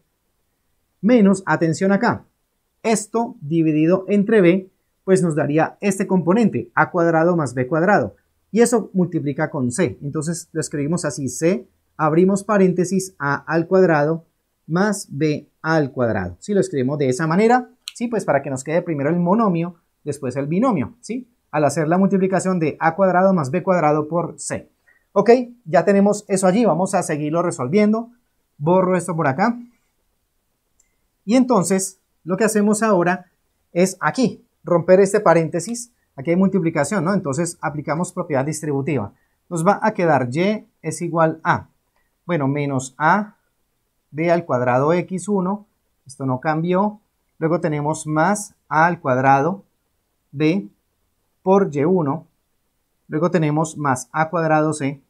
menos, atención acá, esto dividido entre b, pues nos daría este componente, a cuadrado más b cuadrado. Y eso multiplica con c. Entonces lo escribimos así, c, abrimos paréntesis, a al cuadrado más b al cuadrado. Si lo escribimos de esa manera, ¿sí? Pues para que nos quede primero el monomio, después el binomio, ¿sí? Al hacer la multiplicación de a cuadrado más b cuadrado por c. Ok, ya tenemos eso allí, vamos a seguirlo resolviendo. Borro esto por acá. Y entonces, lo que hacemos ahora es aquí, romper este paréntesis, aquí hay multiplicación, ¿no? Entonces aplicamos propiedad distributiva. Nos va a quedar y es igual a, bueno, menos a b al cuadrado x1, esto no cambió. Luego tenemos más a al cuadrado b por y1. Luego tenemos más a cuadrado c.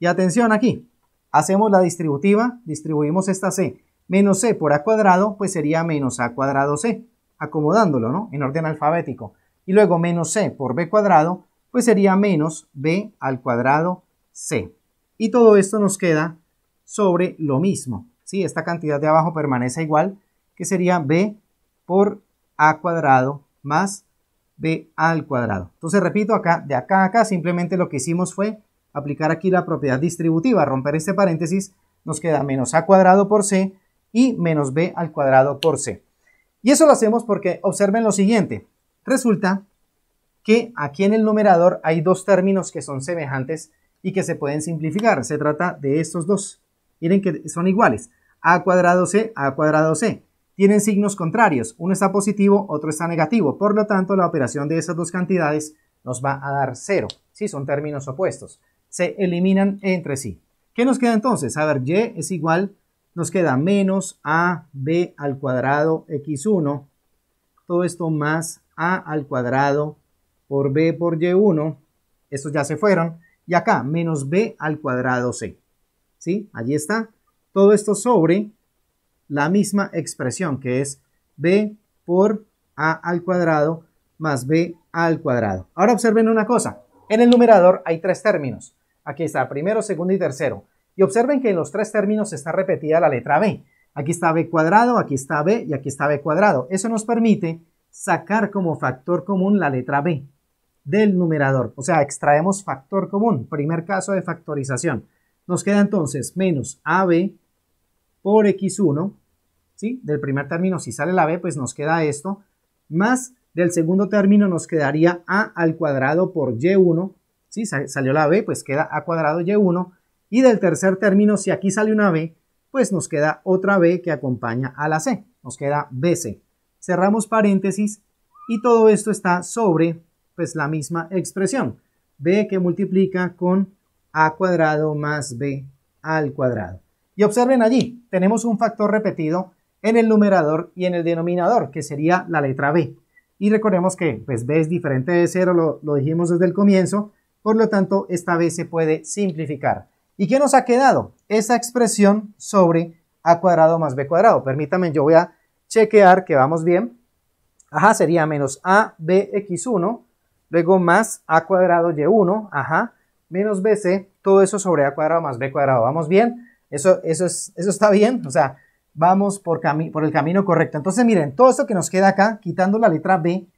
Y atención aquí, hacemos la distributiva, distribuimos esta c. Menos c por a cuadrado, pues sería menos a cuadrado c acomodándolo ¿no? en orden alfabético. Y luego menos c por b cuadrado, pues sería menos b al cuadrado c. Y todo esto nos queda sobre lo mismo. ¿sí? Esta cantidad de abajo permanece igual, que sería b por a cuadrado más b al cuadrado. Entonces, repito, acá de acá a acá simplemente lo que hicimos fue aplicar aquí la propiedad distributiva, romper este paréntesis, nos queda menos a cuadrado por c y menos b al cuadrado por c. Y eso lo hacemos porque observen lo siguiente. Resulta que aquí en el numerador hay dos términos que son semejantes y que se pueden simplificar. Se trata de estos dos. Miren que son iguales. A cuadrado C, A cuadrado C. Tienen signos contrarios. Uno está positivo, otro está negativo. Por lo tanto, la operación de esas dos cantidades nos va a dar cero. Sí, son términos opuestos. Se eliminan entre sí. ¿Qué nos queda entonces? A ver, Y es igual nos queda menos a b al cuadrado X1, todo esto más A al cuadrado por B por Y1, estos ya se fueron, y acá menos B al cuadrado C. ¿Sí? Allí está. Todo esto sobre la misma expresión que es B por A al cuadrado más B al cuadrado. Ahora observen una cosa. En el numerador hay tres términos. Aquí está primero, segundo y tercero. Y observen que en los tres términos está repetida la letra b. Aquí está b cuadrado, aquí está b y aquí está b cuadrado. Eso nos permite sacar como factor común la letra b del numerador. O sea, extraemos factor común, primer caso de factorización. Nos queda entonces menos ab por x1, ¿sí? Del primer término, si sale la b, pues nos queda esto, más del segundo término nos quedaría a al cuadrado por y1, ¿sí? Salió la b, pues queda a cuadrado y1, y del tercer término, si aquí sale una B, pues nos queda otra B que acompaña a la C, nos queda BC. Cerramos paréntesis y todo esto está sobre pues la misma expresión, B que multiplica con A cuadrado más B al cuadrado. Y observen allí, tenemos un factor repetido en el numerador y en el denominador, que sería la letra B. Y recordemos que pues, B es diferente de cero, lo dijimos desde el comienzo, por lo tanto esta B se puede simplificar. ¿Y qué nos ha quedado? Esa expresión sobre a cuadrado más b cuadrado. Permítame, yo voy a chequear que vamos bien. Ajá, sería menos abx1, luego más a cuadrado y1, ajá, menos bc, todo eso sobre a cuadrado más b cuadrado. ¿Vamos bien? Eso, eso, es, eso está bien, o sea, vamos por, por el camino correcto. Entonces, miren, todo esto que nos queda acá, quitando la letra b,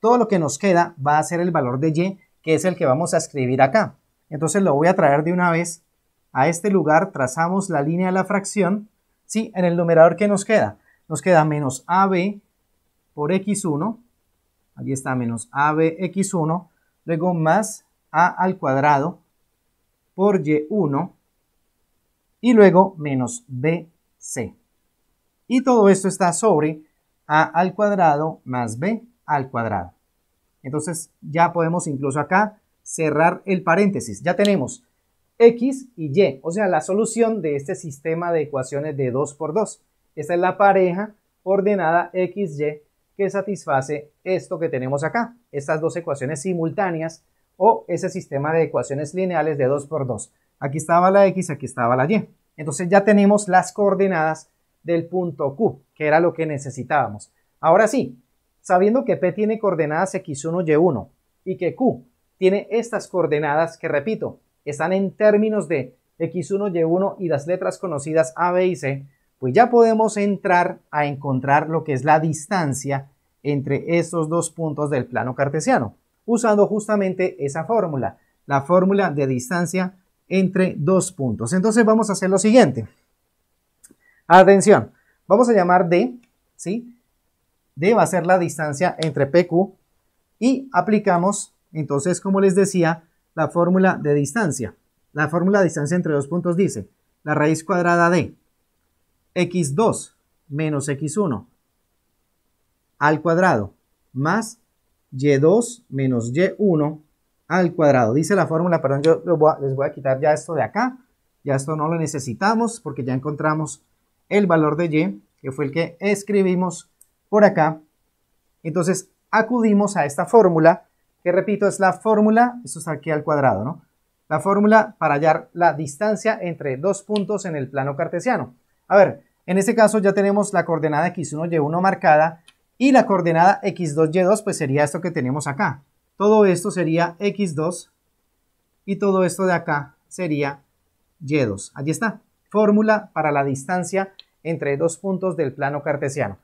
todo lo que nos queda va a ser el valor de y, que es el que vamos a escribir acá. Entonces lo voy a traer de una vez a este lugar trazamos la línea de la fracción, ¿sí? En el numerador, ¿qué nos queda? Nos queda menos AB por X1, aquí está menos ABX1, luego más A al cuadrado por Y1, y luego menos BC. Y todo esto está sobre A al cuadrado más B al cuadrado. Entonces ya podemos incluso acá cerrar el paréntesis. Ya tenemos X y Y, o sea, la solución de este sistema de ecuaciones de 2 por 2. Esta es la pareja ordenada (x, y) que satisface esto que tenemos acá, estas dos ecuaciones simultáneas o ese sistema de ecuaciones lineales de 2 por 2. Aquí estaba la X, aquí estaba la Y. Entonces ya tenemos las coordenadas del punto Q, que era lo que necesitábamos. Ahora sí, sabiendo que P tiene coordenadas X1, Y1 y que Q tiene estas coordenadas que, repito, están en términos de X1, Y1 y las letras conocidas A, B y C, pues ya podemos entrar a encontrar lo que es la distancia entre estos dos puntos del plano cartesiano, usando justamente esa fórmula, la fórmula de distancia entre dos puntos. Entonces vamos a hacer lo siguiente. Atención, vamos a llamar D, ¿sí? D va a ser la distancia entre PQ y aplicamos, entonces, como les decía, la fórmula de distancia. La fórmula de distancia entre dos puntos dice la raíz cuadrada de x2 menos x1 al cuadrado más y2 menos y1 al cuadrado. Dice la fórmula, perdón, yo les voy a quitar ya esto de acá. Ya esto no lo necesitamos porque ya encontramos el valor de y, que fue el que escribimos por acá. Entonces acudimos a esta fórmula repito es la fórmula, esto está aquí al cuadrado, ¿no? La fórmula para hallar la distancia entre dos puntos en el plano cartesiano. A ver, en este caso ya tenemos la coordenada x1, y1 marcada y la coordenada x2, y2 pues sería esto que tenemos acá. Todo esto sería x2 y todo esto de acá sería y2. Allí está, fórmula para la distancia entre dos puntos del plano cartesiano.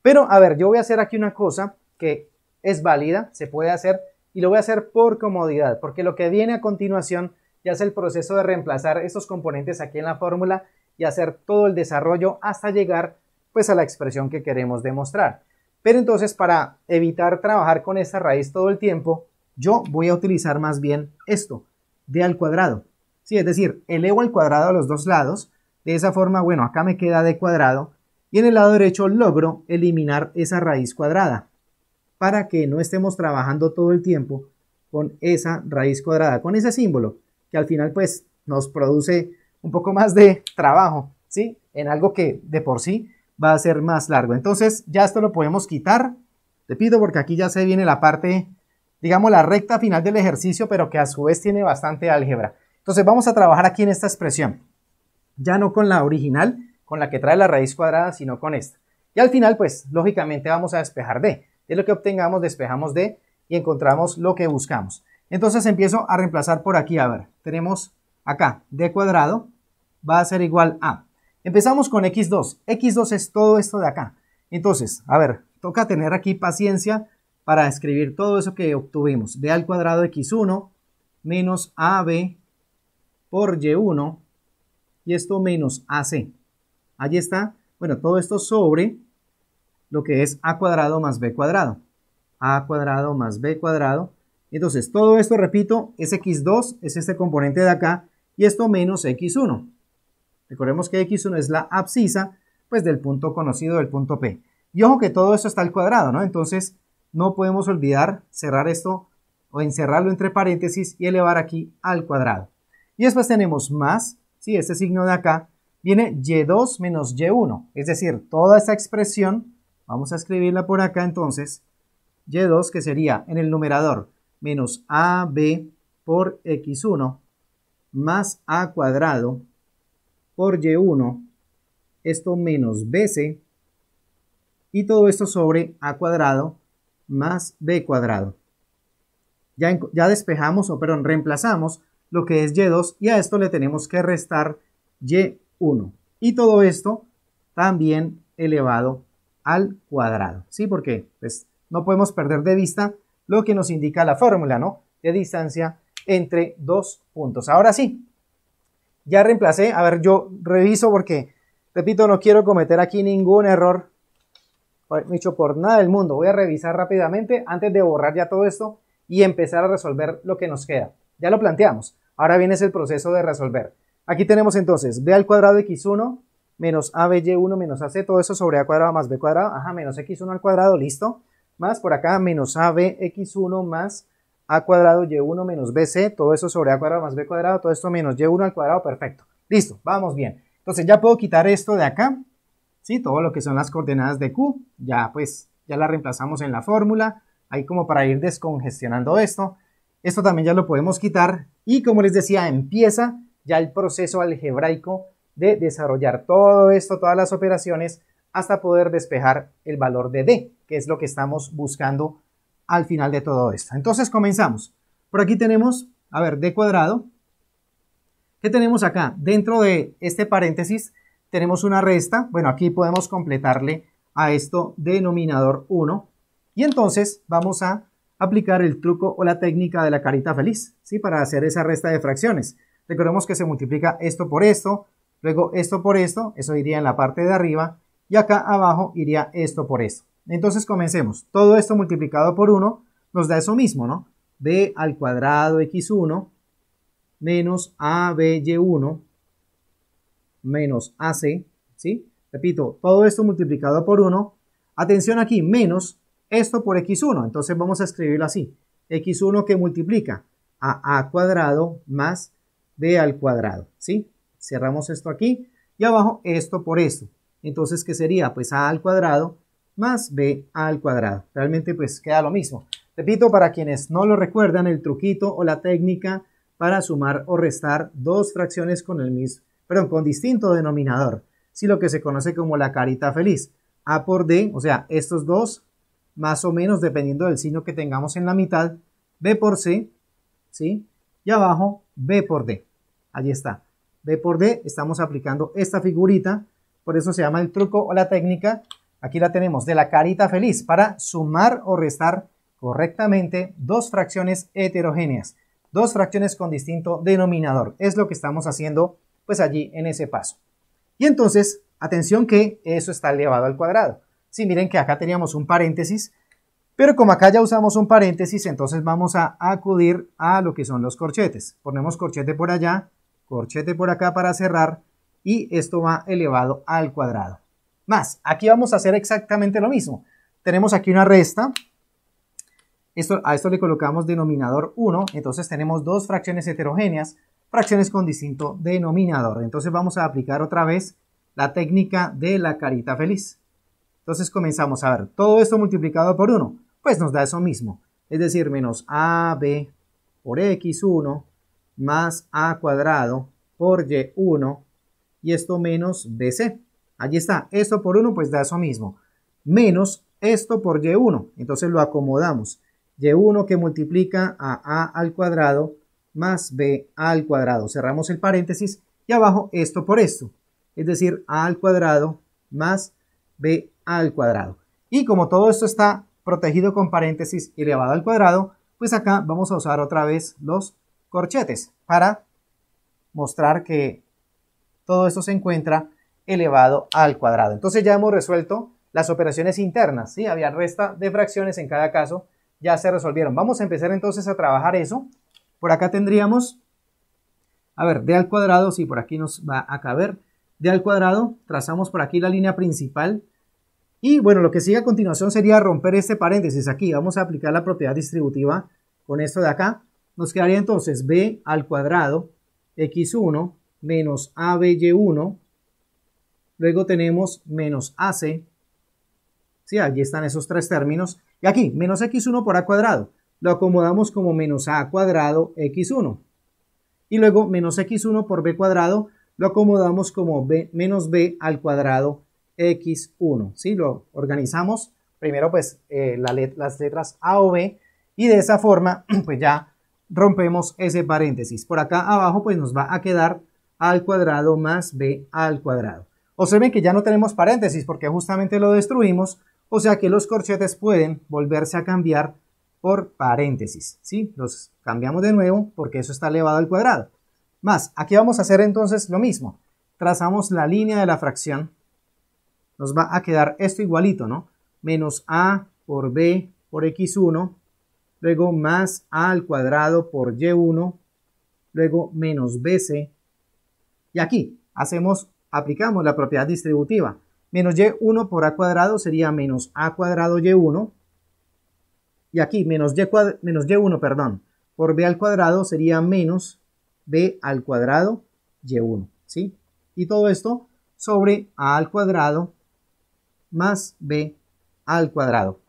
Pero a ver, yo voy a hacer aquí una cosa que es válida, se puede hacer y lo voy a hacer por comodidad, porque lo que viene a continuación ya es el proceso de reemplazar estos componentes aquí en la fórmula y hacer todo el desarrollo hasta llegar pues a la expresión que queremos demostrar. Pero entonces para evitar trabajar con esa raíz todo el tiempo, yo voy a utilizar más bien esto, d al cuadrado. Sí, es decir, elevo al cuadrado a los dos lados, de esa forma, bueno, acá me queda d cuadrado, y en el lado derecho logro eliminar esa raíz cuadrada para que no estemos trabajando todo el tiempo con esa raíz cuadrada, con ese símbolo, que al final pues nos produce un poco más de trabajo, ¿sí? En algo que de por sí va a ser más largo. Entonces ya esto lo podemos quitar, te pido porque aquí ya se viene la parte, digamos, la recta final del ejercicio, pero que a su vez tiene bastante álgebra. Entonces vamos a trabajar aquí en esta expresión, ya no con la original, con la que trae la raíz cuadrada, sino con esta. Y al final, pues, lógicamente vamos a despejar D. Es lo que obtengamos, despejamos D y encontramos lo que buscamos. Entonces empiezo a reemplazar por aquí, a ver, tenemos acá d cuadrado va a ser igual a. Empezamos con x2, x2 es todo esto de acá. Entonces, a ver, toca tener aquí paciencia para escribir todo eso que obtuvimos. D al cuadrado x1 menos ab por y1 y esto menos ac. Allí está, bueno, todo esto sobre lo que es a cuadrado más b cuadrado. a cuadrado más b cuadrado. Entonces, todo esto, repito, es x2, es este componente de acá, y esto menos x1. Recordemos que x1 es la abscisa, pues del punto conocido del punto P. Y ojo que todo esto está al cuadrado, ¿no? Entonces, no podemos olvidar cerrar esto o encerrarlo entre paréntesis y elevar aquí al cuadrado. Y después tenemos más, ¿sí? Este signo de acá viene y2 menos y1, es decir, toda esta expresión Vamos a escribirla por acá entonces. Y2 que sería en el numerador menos AB por X1 más A cuadrado por Y1. Esto menos BC. Y todo esto sobre A cuadrado más B cuadrado. Ya, ya despejamos, o perdón, reemplazamos lo que es Y2 y a esto le tenemos que restar Y1. Y todo esto también elevado al cuadrado. ¿Sí? Porque pues, no podemos perder de vista lo que nos indica la fórmula, ¿no? De distancia entre dos puntos. Ahora sí, ya reemplacé. A ver, yo reviso porque, repito, no quiero cometer aquí ningún error. Dicho, por nada del mundo. Voy a revisar rápidamente antes de borrar ya todo esto y empezar a resolver lo que nos queda. Ya lo planteamos. Ahora viene el proceso de resolver. Aquí tenemos entonces b al cuadrado x1 menos ABY1 menos AC, todo eso sobre A cuadrado más B cuadrado, ajá, menos X1 al cuadrado, listo, más por acá menos ABX1 más A cuadrado Y1 menos BC, todo eso sobre A cuadrado más B cuadrado, todo esto menos Y1 al cuadrado, perfecto, listo, vamos bien. Entonces ya puedo quitar esto de acá, ¿sí? Todo lo que son las coordenadas de Q, ya pues, ya la reemplazamos en la fórmula, ahí como para ir descongestionando esto. Esto también ya lo podemos quitar y como les decía, empieza ya el proceso algebraico de desarrollar todo esto, todas las operaciones, hasta poder despejar el valor de D, que es lo que estamos buscando al final de todo esto. Entonces comenzamos. Por aquí tenemos, a ver, D cuadrado. ¿Qué tenemos acá? Dentro de este paréntesis tenemos una resta. Bueno, aquí podemos completarle a esto denominador 1. Y entonces vamos a aplicar el truco o la técnica de la carita feliz, ¿sí? Para hacer esa resta de fracciones. Recordemos que se multiplica esto por esto, Luego esto por esto, eso iría en la parte de arriba. Y acá abajo iría esto por esto. Entonces comencemos. Todo esto multiplicado por 1 nos da eso mismo, ¿no? b al cuadrado x1 menos aby1 menos ac, ¿sí? Repito, todo esto multiplicado por 1. Atención aquí, menos esto por x1. Entonces vamos a escribirlo así. x1 que multiplica a a cuadrado más b al cuadrado, ¿sí? cerramos esto aquí y abajo esto por esto. Entonces, ¿qué sería? Pues a al cuadrado más b al cuadrado. Realmente pues queda lo mismo. Repito, para quienes no lo recuerdan, el truquito o la técnica para sumar o restar dos fracciones con el mismo, perdón, con distinto denominador. Si lo que se conoce como la carita feliz. A por D, o sea, estos dos, más o menos dependiendo del signo que tengamos en la mitad, B por C, ¿sí? Y abajo, B por D. Allí está. D por D, estamos aplicando esta figurita, por eso se llama el truco o la técnica. Aquí la tenemos, de la carita feliz, para sumar o restar correctamente dos fracciones heterogéneas, dos fracciones con distinto denominador. Es lo que estamos haciendo pues allí en ese paso. Y entonces, atención que eso está elevado al cuadrado. Si miren que acá teníamos un paréntesis, pero como acá ya usamos un paréntesis, entonces vamos a acudir a lo que son los corchetes. Ponemos corchete por allá, corchete por acá para cerrar y esto va elevado al cuadrado. Más, aquí vamos a hacer exactamente lo mismo. Tenemos aquí una resta, esto, a esto le colocamos denominador 1, entonces tenemos dos fracciones heterogéneas, fracciones con distinto denominador. Entonces vamos a aplicar otra vez la técnica de la carita feliz. Entonces comenzamos a ver, todo esto multiplicado por 1, pues nos da eso mismo, es decir, menos AB por X1 más a cuadrado por y1 y esto menos bc. Allí está, esto por 1 pues da eso mismo, menos esto por y1, entonces lo acomodamos, y1 que multiplica a a al cuadrado más b al cuadrado, cerramos el paréntesis y abajo esto por esto, es decir, a al cuadrado más b al cuadrado. Y como todo esto está protegido con paréntesis elevado al cuadrado, pues acá vamos a usar otra vez los corchetes para mostrar que todo esto se encuentra elevado al cuadrado. Entonces ya hemos resuelto las operaciones internas, ¿sí? Había resta de fracciones en cada caso, ya se resolvieron. Vamos a empezar entonces a trabajar eso. Por acá tendríamos, a ver, de al cuadrado, sí, por aquí nos va a caber, de al cuadrado, trazamos por aquí la línea principal, y bueno, lo que sigue a continuación sería romper este paréntesis aquí. Vamos a aplicar la propiedad distributiva con esto de acá. Nos quedaría entonces b al cuadrado x1 menos aby1. Luego tenemos menos ac. Sí, allí están esos tres términos. Y aquí, menos x1 por a cuadrado. Lo acomodamos como menos a cuadrado x1. Y luego menos x1 por b cuadrado lo acomodamos como b, menos b al cuadrado x1. ¿sí? Lo organizamos primero pues eh, las letras a o b y de esa forma <clears throat> pues ya rompemos ese paréntesis. Por acá abajo pues nos va a quedar al cuadrado más b al cuadrado. Observen que ya no tenemos paréntesis porque justamente lo destruimos, o sea que los corchetes pueden volverse a cambiar por paréntesis. ¿sí? Los cambiamos de nuevo porque eso está elevado al cuadrado. Más, aquí vamos a hacer entonces lo mismo. Trazamos la línea de la fracción. Nos va a quedar esto igualito, ¿no? Menos a por b por x1 luego más a al cuadrado por y1, luego menos bc. Y aquí hacemos, aplicamos la propiedad distributiva. Menos y1 por a cuadrado sería menos a cuadrado y1. Y aquí menos, y menos y1 perdón, por b al cuadrado sería menos b al cuadrado y1. ¿sí? Y todo esto sobre a al cuadrado más b al cuadrado.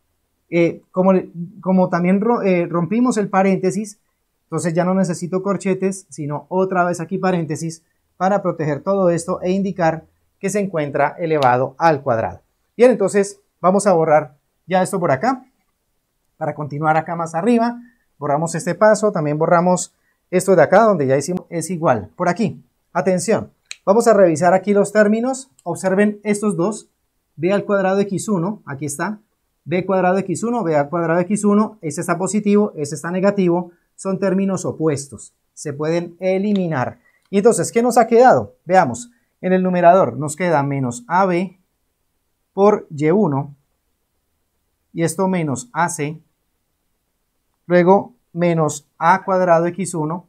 Eh, como, también eh, rompimos el paréntesis, entonces ya no necesito corchetes, sino otra vez aquí paréntesis para proteger todo esto e indicar que se encuentra elevado al cuadrado. Bien, entonces vamos a borrar ya esto por acá. Para continuar acá más arriba, borramos este paso, también borramos esto de acá donde ya hicimos, es igual, por aquí. Atención, vamos a revisar aquí los términos, observen estos dos, b al cuadrado x1, aquí está, b cuadrado x1, b cuadrado x1, ese está positivo, ese está negativo, son términos opuestos, se pueden eliminar. Y entonces, ¿qué nos ha quedado? Veamos, en el numerador nos queda menos AB por Y1, y esto menos AC, luego menos A cuadrado X1,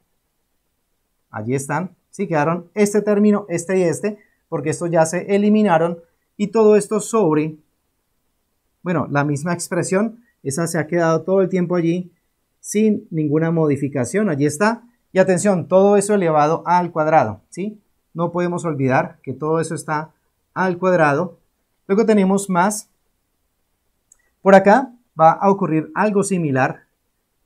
allí están, sí quedaron este término, este y este, porque estos ya se eliminaron, y todo esto sobre bueno, la misma expresión, esa se ha quedado todo el tiempo allí sin ninguna modificación. Allí está. Y atención, todo eso elevado al cuadrado, ¿sí? No podemos olvidar que todo eso está al cuadrado. Luego tenemos más. Por acá va a ocurrir algo similar.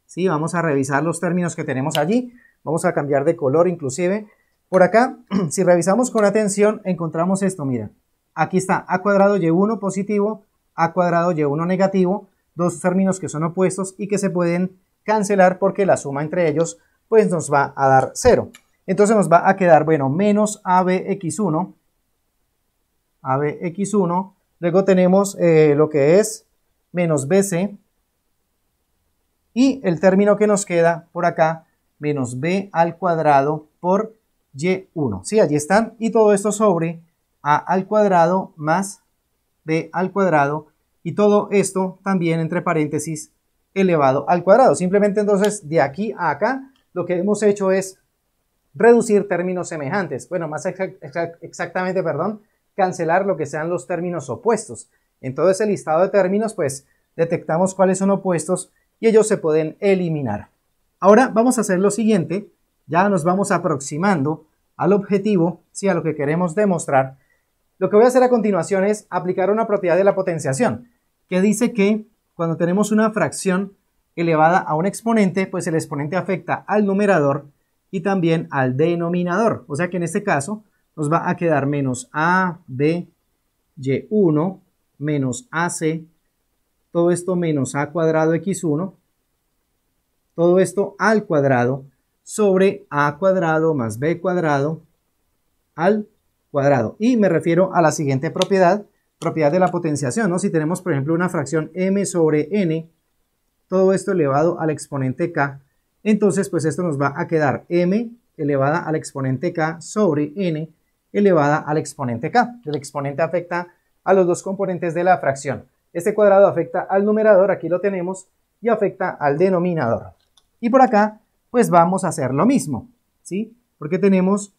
¿sí? Vamos a revisar los términos que tenemos allí. Vamos a cambiar de color inclusive. Por acá, <clears throat> si revisamos con atención, encontramos esto, mira. Aquí está a cuadrado y1 positivo a cuadrado y1 negativo, dos términos que son opuestos y que se pueden cancelar porque la suma entre ellos pues nos va a dar 0. Entonces nos va a quedar, bueno, menos ABX1, ABX1, luego tenemos eh, lo que es menos BC y el término que nos queda por acá, menos B al cuadrado por Y1. Sí, allí están y todo esto sobre A al cuadrado más b al cuadrado y todo esto también entre paréntesis elevado al cuadrado. Simplemente entonces de aquí a acá lo que hemos hecho es reducir términos semejantes. Bueno, más exactamente, perdón, cancelar lo que sean los términos opuestos. En todo ese listado de términos, pues detectamos cuáles son opuestos y ellos se pueden eliminar. Ahora vamos a hacer lo siguiente. Ya nos vamos aproximando al objetivo, si a lo que queremos demostrar. Lo que voy a hacer a continuación es aplicar una propiedad de la potenciación, que dice que cuando tenemos una fracción elevada a un exponente, pues el exponente afecta al numerador y también al denominador. O sea que en este caso nos va a quedar menos a, b, y1 menos ac, todo esto menos a cuadrado x1, todo esto al cuadrado sobre a cuadrado más b cuadrado al cuadrado. Y me refiero a la siguiente propiedad, propiedad de la potenciación. Si tenemos, por ejemplo, una fracción m sobre n, todo esto elevado al exponente k, entonces pues esto nos va a quedar m elevada al exponente k sobre n elevada al exponente k. El exponente afecta a los dos componentes de la fracción. Este cuadrado afecta al numerador, aquí lo tenemos, y afecta al denominador. Y por acá, pues vamos a hacer lo mismo, ¿sí? Porque tenemos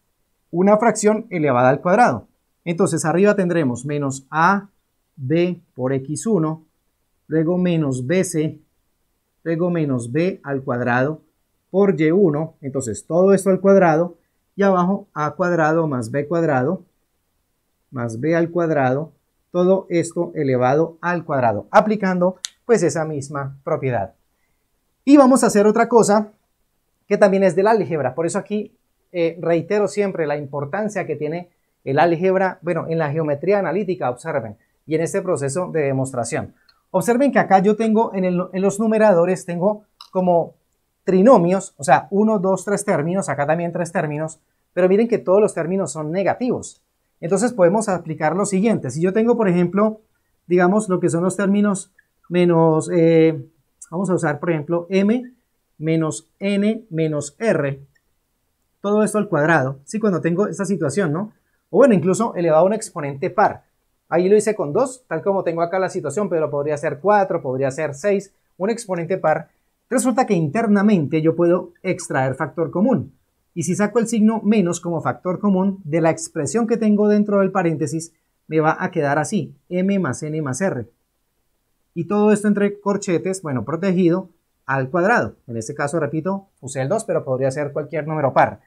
una fracción elevada al cuadrado. Entonces arriba tendremos menos a b por x1, luego menos bc, luego menos b al cuadrado por y1, entonces todo esto al cuadrado, y abajo a cuadrado más b cuadrado más b al cuadrado, todo esto elevado al cuadrado, aplicando pues esa misma propiedad. Y vamos a hacer otra cosa que también es de la álgebra, por eso aquí eh, reitero siempre la importancia que tiene el álgebra, bueno, en la geometría analítica, observen, y en este proceso de demostración. Observen que acá yo tengo en, los numeradores, tengo como trinomios, o sea, uno, dos, tres términos, acá también tres términos, pero miren que todos los términos son negativos. Entonces podemos aplicar lo siguiente. Si yo tengo, por ejemplo, digamos lo que son los términos menos, eh, vamos a usar, por ejemplo, m menos n menos r, todo esto al cuadrado, si Cuando tengo esta situación, ¿no? O bueno, incluso elevado a un exponente par. Ahí lo hice con 2, tal como tengo acá la situación, pero podría ser 4, podría ser 6, un exponente par. Resulta que internamente yo puedo extraer factor común. Y si saco el signo menos como factor común de la expresión que tengo dentro del paréntesis, me va a quedar así, m más n más r. Y todo esto entre corchetes, bueno, protegido al cuadrado. En este caso, repito, usé el 2, pero podría ser cualquier número par.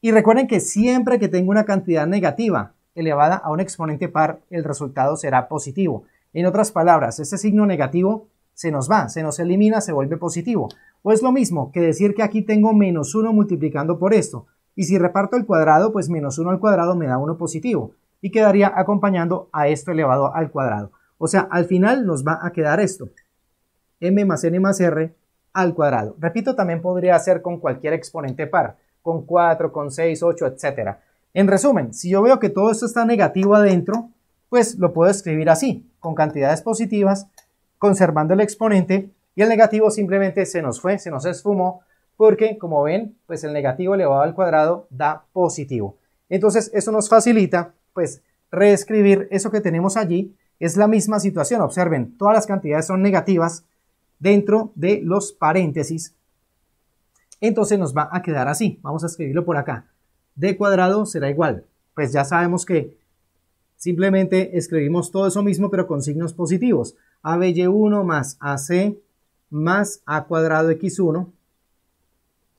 Y recuerden que siempre que tengo una cantidad negativa elevada a un exponente par, el resultado será positivo. En otras palabras, ese signo negativo se nos va, se nos elimina, se vuelve positivo. O es lo mismo que decir que aquí tengo menos 1 multiplicando por esto. Y si reparto el cuadrado, pues menos 1 al cuadrado me da 1 positivo. Y quedaría acompañando a esto elevado al cuadrado. O sea, al final nos va a quedar esto. m más n más r al cuadrado. Repito, también podría hacer con cualquier exponente par con 4, con 6, 8, etc. En resumen, si yo veo que todo esto está negativo adentro, pues lo puedo escribir así, con cantidades positivas, conservando el exponente, y el negativo simplemente se nos fue, se nos esfumó, porque como ven, pues el negativo elevado al cuadrado da positivo. Entonces eso nos facilita, pues, reescribir eso que tenemos allí, es la misma situación, observen, todas las cantidades son negativas dentro de los paréntesis, entonces nos va a quedar así. Vamos a escribirlo por acá. D cuadrado será igual. Pues ya sabemos que simplemente escribimos todo eso mismo pero con signos positivos. ABY1 más AC más A cuadrado X1.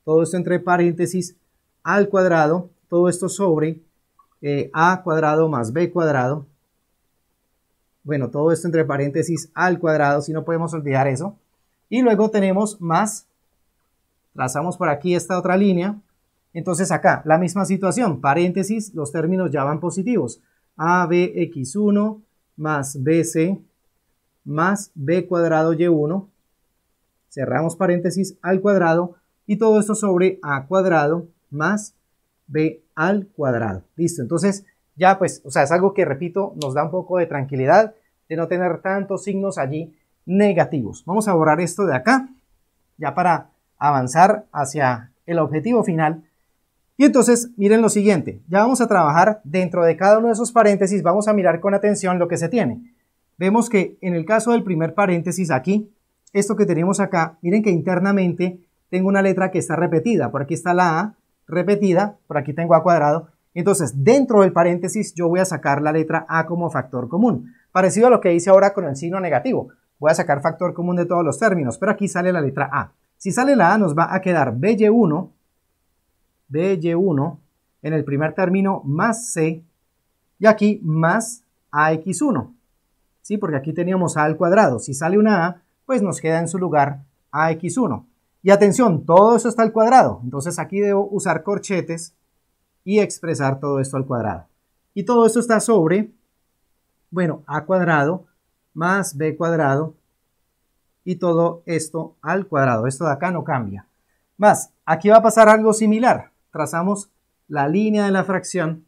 Todo esto entre paréntesis al cuadrado. Todo esto sobre eh, A cuadrado más B cuadrado. Bueno, todo esto entre paréntesis al cuadrado, si no podemos olvidar eso. Y luego tenemos más trazamos por aquí esta otra línea. Entonces acá, la misma situación, paréntesis, los términos ya van positivos. ABX1 más BC más B cuadrado Y1. Cerramos paréntesis al cuadrado y todo esto sobre A cuadrado más B al cuadrado. Listo, entonces ya pues, o sea, es algo que repito, nos da un poco de tranquilidad de no tener tantos signos allí negativos. Vamos a borrar esto de acá, ya para avanzar hacia el objetivo final. Y entonces, miren lo siguiente, ya vamos a trabajar dentro de cada uno de esos paréntesis, vamos a mirar con atención lo que se tiene. Vemos que en el caso del primer paréntesis aquí, esto que tenemos acá, miren que internamente tengo una letra que está repetida, por aquí está la A repetida, por aquí tengo A cuadrado, entonces dentro del paréntesis yo voy a sacar la letra A como factor común, parecido a lo que hice ahora con el signo negativo, voy a sacar factor común de todos los términos, pero aquí sale la letra A. Si sale la A, nos va a quedar BY1, BY1 en el primer término más C y aquí más AX1. ¿Sí? Porque aquí teníamos A al cuadrado. Si sale una A, pues nos queda en su lugar AX1. Y atención, todo eso está al cuadrado. Entonces aquí debo usar corchetes y expresar todo esto al cuadrado. Y todo esto está sobre, bueno, A cuadrado más B cuadrado y todo esto al cuadrado. Esto de acá no cambia. Más, aquí va a pasar algo similar. Trazamos la línea de la fracción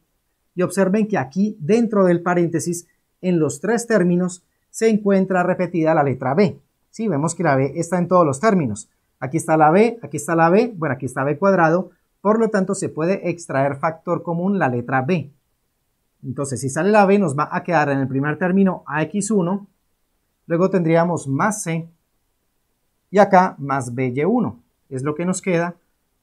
y observen que aquí dentro del paréntesis, en los tres términos, se encuentra repetida la letra B. ¿Sí? Vemos que la B está en todos los términos. Aquí está la B, aquí está la B, bueno, aquí está B cuadrado. Por lo tanto, se puede extraer factor común la letra B. Entonces, si sale la B, nos va a quedar en el primer término AX1. Luego tendríamos más C y acá más B1 es lo que nos queda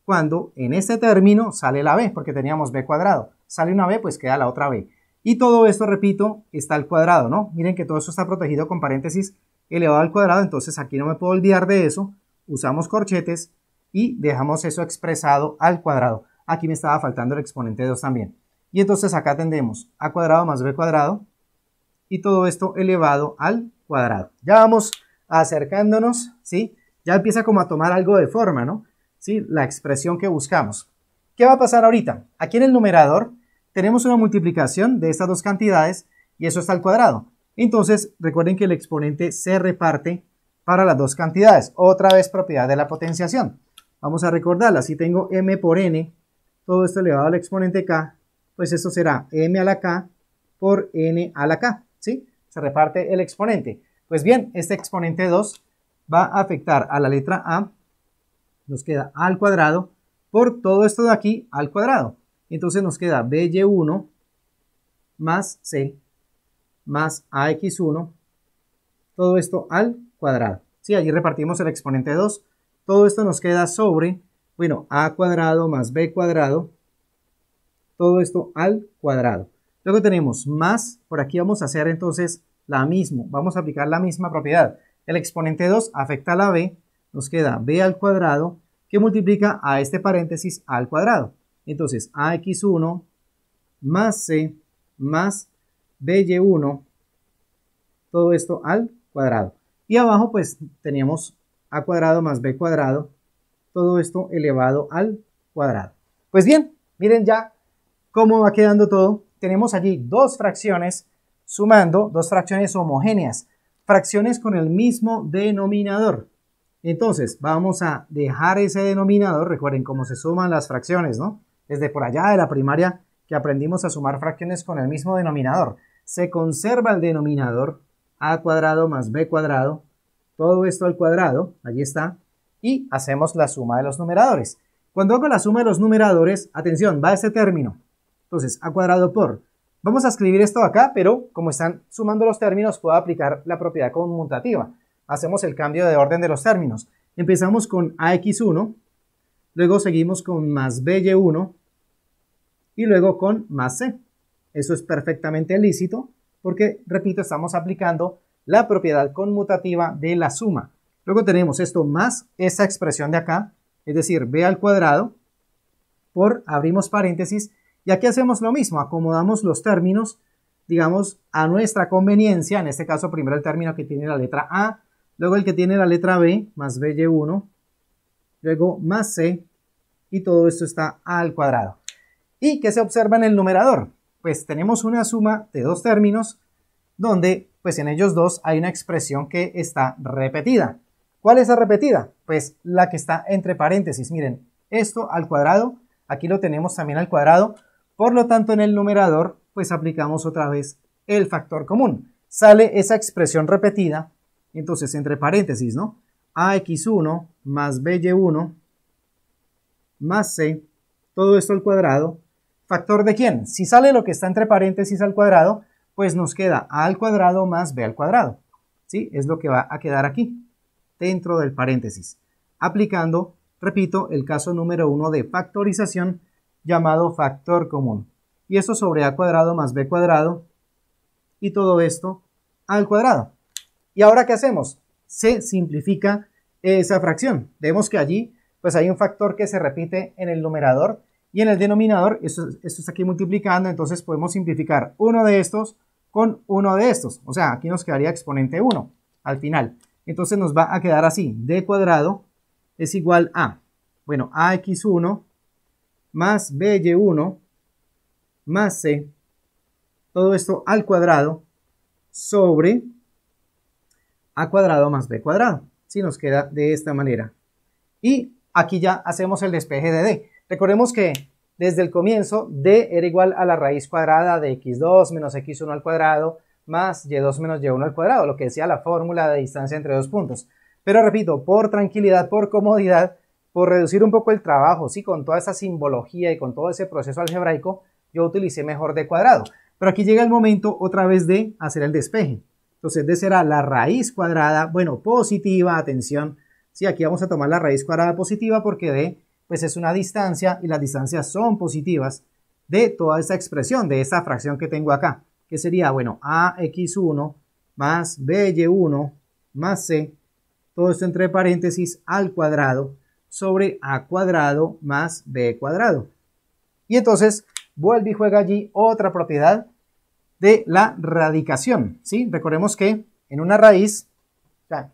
cuando en este término sale la b, porque teníamos b cuadrado. Sale una b, pues queda la otra b. Y todo esto, repito, está al cuadrado, ¿no? Miren que todo esto está protegido con paréntesis elevado al cuadrado, entonces aquí no me puedo olvidar de eso. Usamos corchetes y dejamos eso expresado al cuadrado. Aquí me estaba faltando el exponente 2 también. Y entonces acá tendemos a cuadrado más b cuadrado y todo esto elevado al cuadrado. Ya vamos acercándonos, ¿sí? ya empieza como a tomar algo de forma, ¿no? Sí, la expresión que buscamos. ¿Qué va a pasar ahorita? Aquí en el numerador tenemos una multiplicación de estas dos cantidades y eso está al cuadrado. Entonces, recuerden que el exponente se reparte para las dos cantidades. Otra vez propiedad de la potenciación. Vamos a recordarla. Si tengo m por n, todo esto elevado al exponente k, pues esto será m a la k por n a la k. ¿sí? Se reparte el exponente. Pues bien, este exponente 2 va a afectar a la letra A, nos queda al cuadrado, por todo esto de aquí al cuadrado. Entonces nos queda BY1 más C más AX1, todo esto al cuadrado. Si allí repartimos el exponente 2, todo esto nos queda sobre, bueno, A cuadrado más B cuadrado, todo esto al cuadrado. Luego tenemos más, por aquí vamos a hacer entonces la misma, vamos a aplicar la misma propiedad. El exponente 2 afecta a la b, nos queda b al cuadrado, que multiplica a este paréntesis al cuadrado. Entonces, ax1 más c más by1, todo esto al cuadrado. Y abajo, pues, teníamos a cuadrado más b cuadrado, todo esto elevado al cuadrado. Pues bien, miren ya cómo va quedando todo. Tenemos allí dos fracciones sumando, dos fracciones homogéneas fracciones con el mismo denominador. Entonces, vamos a dejar ese denominador, recuerden cómo se suman las fracciones, ¿no? Desde por allá de la primaria que aprendimos a sumar fracciones con el mismo denominador. Se conserva el denominador a cuadrado más b cuadrado, todo esto al cuadrado, allí está, y hacemos la suma de los numeradores. Cuando hago la suma de los numeradores, atención, va este término. Entonces, a cuadrado por Vamos a escribir esto acá, pero como están sumando los términos, puedo aplicar la propiedad conmutativa. Hacemos el cambio de orden de los términos. Empezamos con AX1, luego seguimos con más BY1 y luego con más C. Eso es perfectamente lícito porque, repito, estamos aplicando la propiedad conmutativa de la suma. Luego tenemos esto más esa expresión de acá, es decir, B al cuadrado por, abrimos paréntesis, y aquí hacemos lo mismo, acomodamos los términos, digamos, a nuestra conveniencia. En este caso, primero el término que tiene la letra A, luego el que tiene la letra B, más BY1, luego más C, y todo esto está al cuadrado. ¿Y qué se observa en el numerador? Pues tenemos una suma de dos términos donde pues en ellos dos hay una expresión que está repetida. ¿Cuál es la repetida? Pues la que está entre paréntesis. Miren, esto al cuadrado, aquí lo tenemos también al cuadrado, por lo tanto, en el numerador, pues aplicamos otra vez el factor común. Sale esa expresión repetida, entonces entre paréntesis, ¿no? AX1 más BY1 más C, todo esto al cuadrado. ¿Factor de quién? Si sale lo que está entre paréntesis al cuadrado, pues nos queda A al cuadrado más B al cuadrado. ¿Sí? Es lo que va a quedar aquí, dentro del paréntesis. Aplicando, repito, el caso número 1 de factorización llamado factor común. Y esto sobre a cuadrado más b cuadrado y todo esto al cuadrado. ¿Y ahora qué hacemos? Se simplifica esa fracción. Vemos que allí pues hay un factor que se repite en el numerador y en el denominador, esto, esto está aquí multiplicando, entonces podemos simplificar uno de estos con uno de estos. O sea, aquí nos quedaría exponente 1 al final. Entonces nos va a quedar así, d cuadrado es igual a, bueno, ax1 más y 1 más C, todo esto al cuadrado sobre A cuadrado más B cuadrado. Si nos queda de esta manera. Y aquí ya hacemos el despeje de D. Recordemos que desde el comienzo D era igual a la raíz cuadrada de X2 menos X1 al cuadrado más Y2 menos Y1 al cuadrado, lo que decía la fórmula de distancia entre dos puntos. Pero repito, por tranquilidad, por comodidad, por reducir un poco el trabajo, ¿sí? con toda esa simbología y con todo ese proceso algebraico, yo utilicé mejor de cuadrado. Pero aquí llega el momento otra vez de hacer el despeje. Entonces, D será la raíz cuadrada, bueno, positiva, atención. Sí, aquí vamos a tomar la raíz cuadrada positiva porque d pues es una distancia y las distancias son positivas de toda esta expresión, de esta fracción que tengo acá, que sería, bueno, ax1 más by1 más c, todo esto entre paréntesis al cuadrado sobre a cuadrado más b cuadrado. Y entonces vuelve y juega allí otra propiedad de la radicación. ¿sí? Recordemos que en una raíz,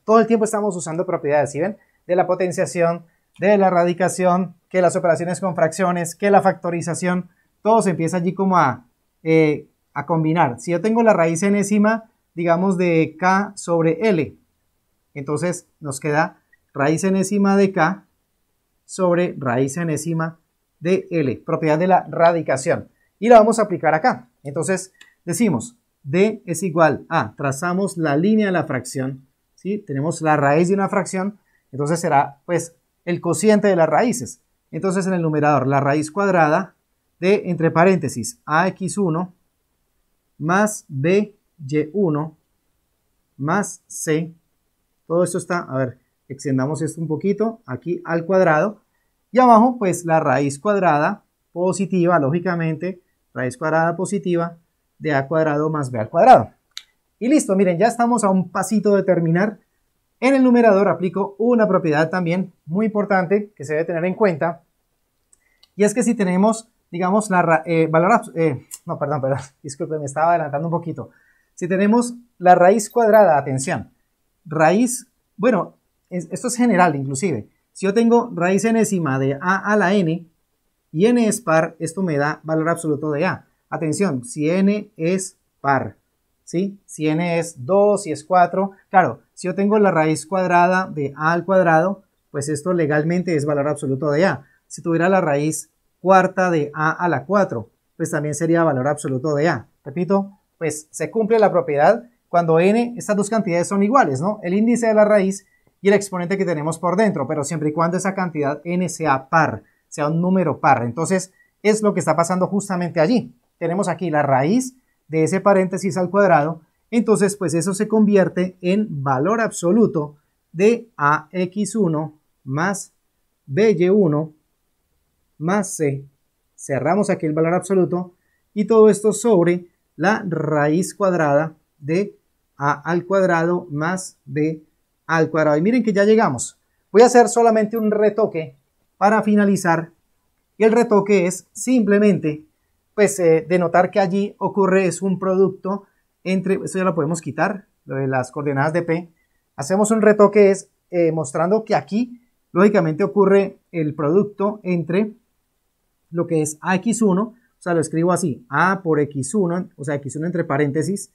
todo el tiempo estamos usando propiedades, ven? De la potenciación, de la radicación, que las operaciones con fracciones, que la factorización, todo se empieza allí como a, eh, a combinar. Si yo tengo la raíz enésima, digamos, de k sobre l, entonces nos queda raíz enésima de k sobre raíz enésima de L, propiedad de la radicación. Y la vamos a aplicar acá. Entonces, decimos, D es igual a, trazamos la línea de la fracción, tenemos la raíz de una fracción, entonces será pues el cociente de las raíces. Entonces en el numerador la raíz cuadrada de, entre paréntesis, ax1 más by1 más c, todo esto está, a ver, extendamos esto un poquito, aquí al cuadrado, y abajo pues la raíz cuadrada positiva, lógicamente, raíz cuadrada positiva de a cuadrado más b al cuadrado. Y listo, miren, ya estamos a un pasito de terminar. En el numerador aplico una propiedad también muy importante que se debe tener en cuenta, y es que si tenemos, digamos, la raíz eh, valor, eh, no, perdón, perdón, <laughs> disculpe me estaba adelantando un poquito. Si tenemos la raíz cuadrada, atención, raíz, bueno, esto es general inclusive, si yo tengo raíz enésima de a a la n y n es par, esto me da valor absoluto de a. Atención, si n es par, ¿sí? Si n es 2, si es 4, claro, si yo tengo la raíz cuadrada de a al cuadrado, pues esto legalmente es valor absoluto de a. Si tuviera la raíz cuarta de a a la 4, pues también sería valor absoluto de a. Repito, pues se cumple la propiedad cuando n, estas dos cantidades son iguales, ¿no? El índice de la raíz y el exponente que tenemos por dentro, pero siempre y cuando esa cantidad n sea par, sea un número par. Entonces, es lo que está pasando justamente allí. Tenemos aquí la raíz de ese paréntesis al cuadrado, entonces pues eso se convierte en valor absoluto de ax1 más by1 más c. Cerramos aquí el valor absoluto y todo esto sobre la raíz cuadrada de a al cuadrado más b al cuadrado. Y miren que ya llegamos. Voy a hacer solamente un retoque para finalizar. Y el retoque es simplemente, pues, eh, denotar que allí ocurre es un producto entre, esto ya lo podemos quitar, lo de las coordenadas de P. Hacemos un retoque es eh, mostrando que aquí, lógicamente, ocurre el producto entre lo que es AX1, o sea, lo escribo así, A por X1, o sea, X1 entre paréntesis,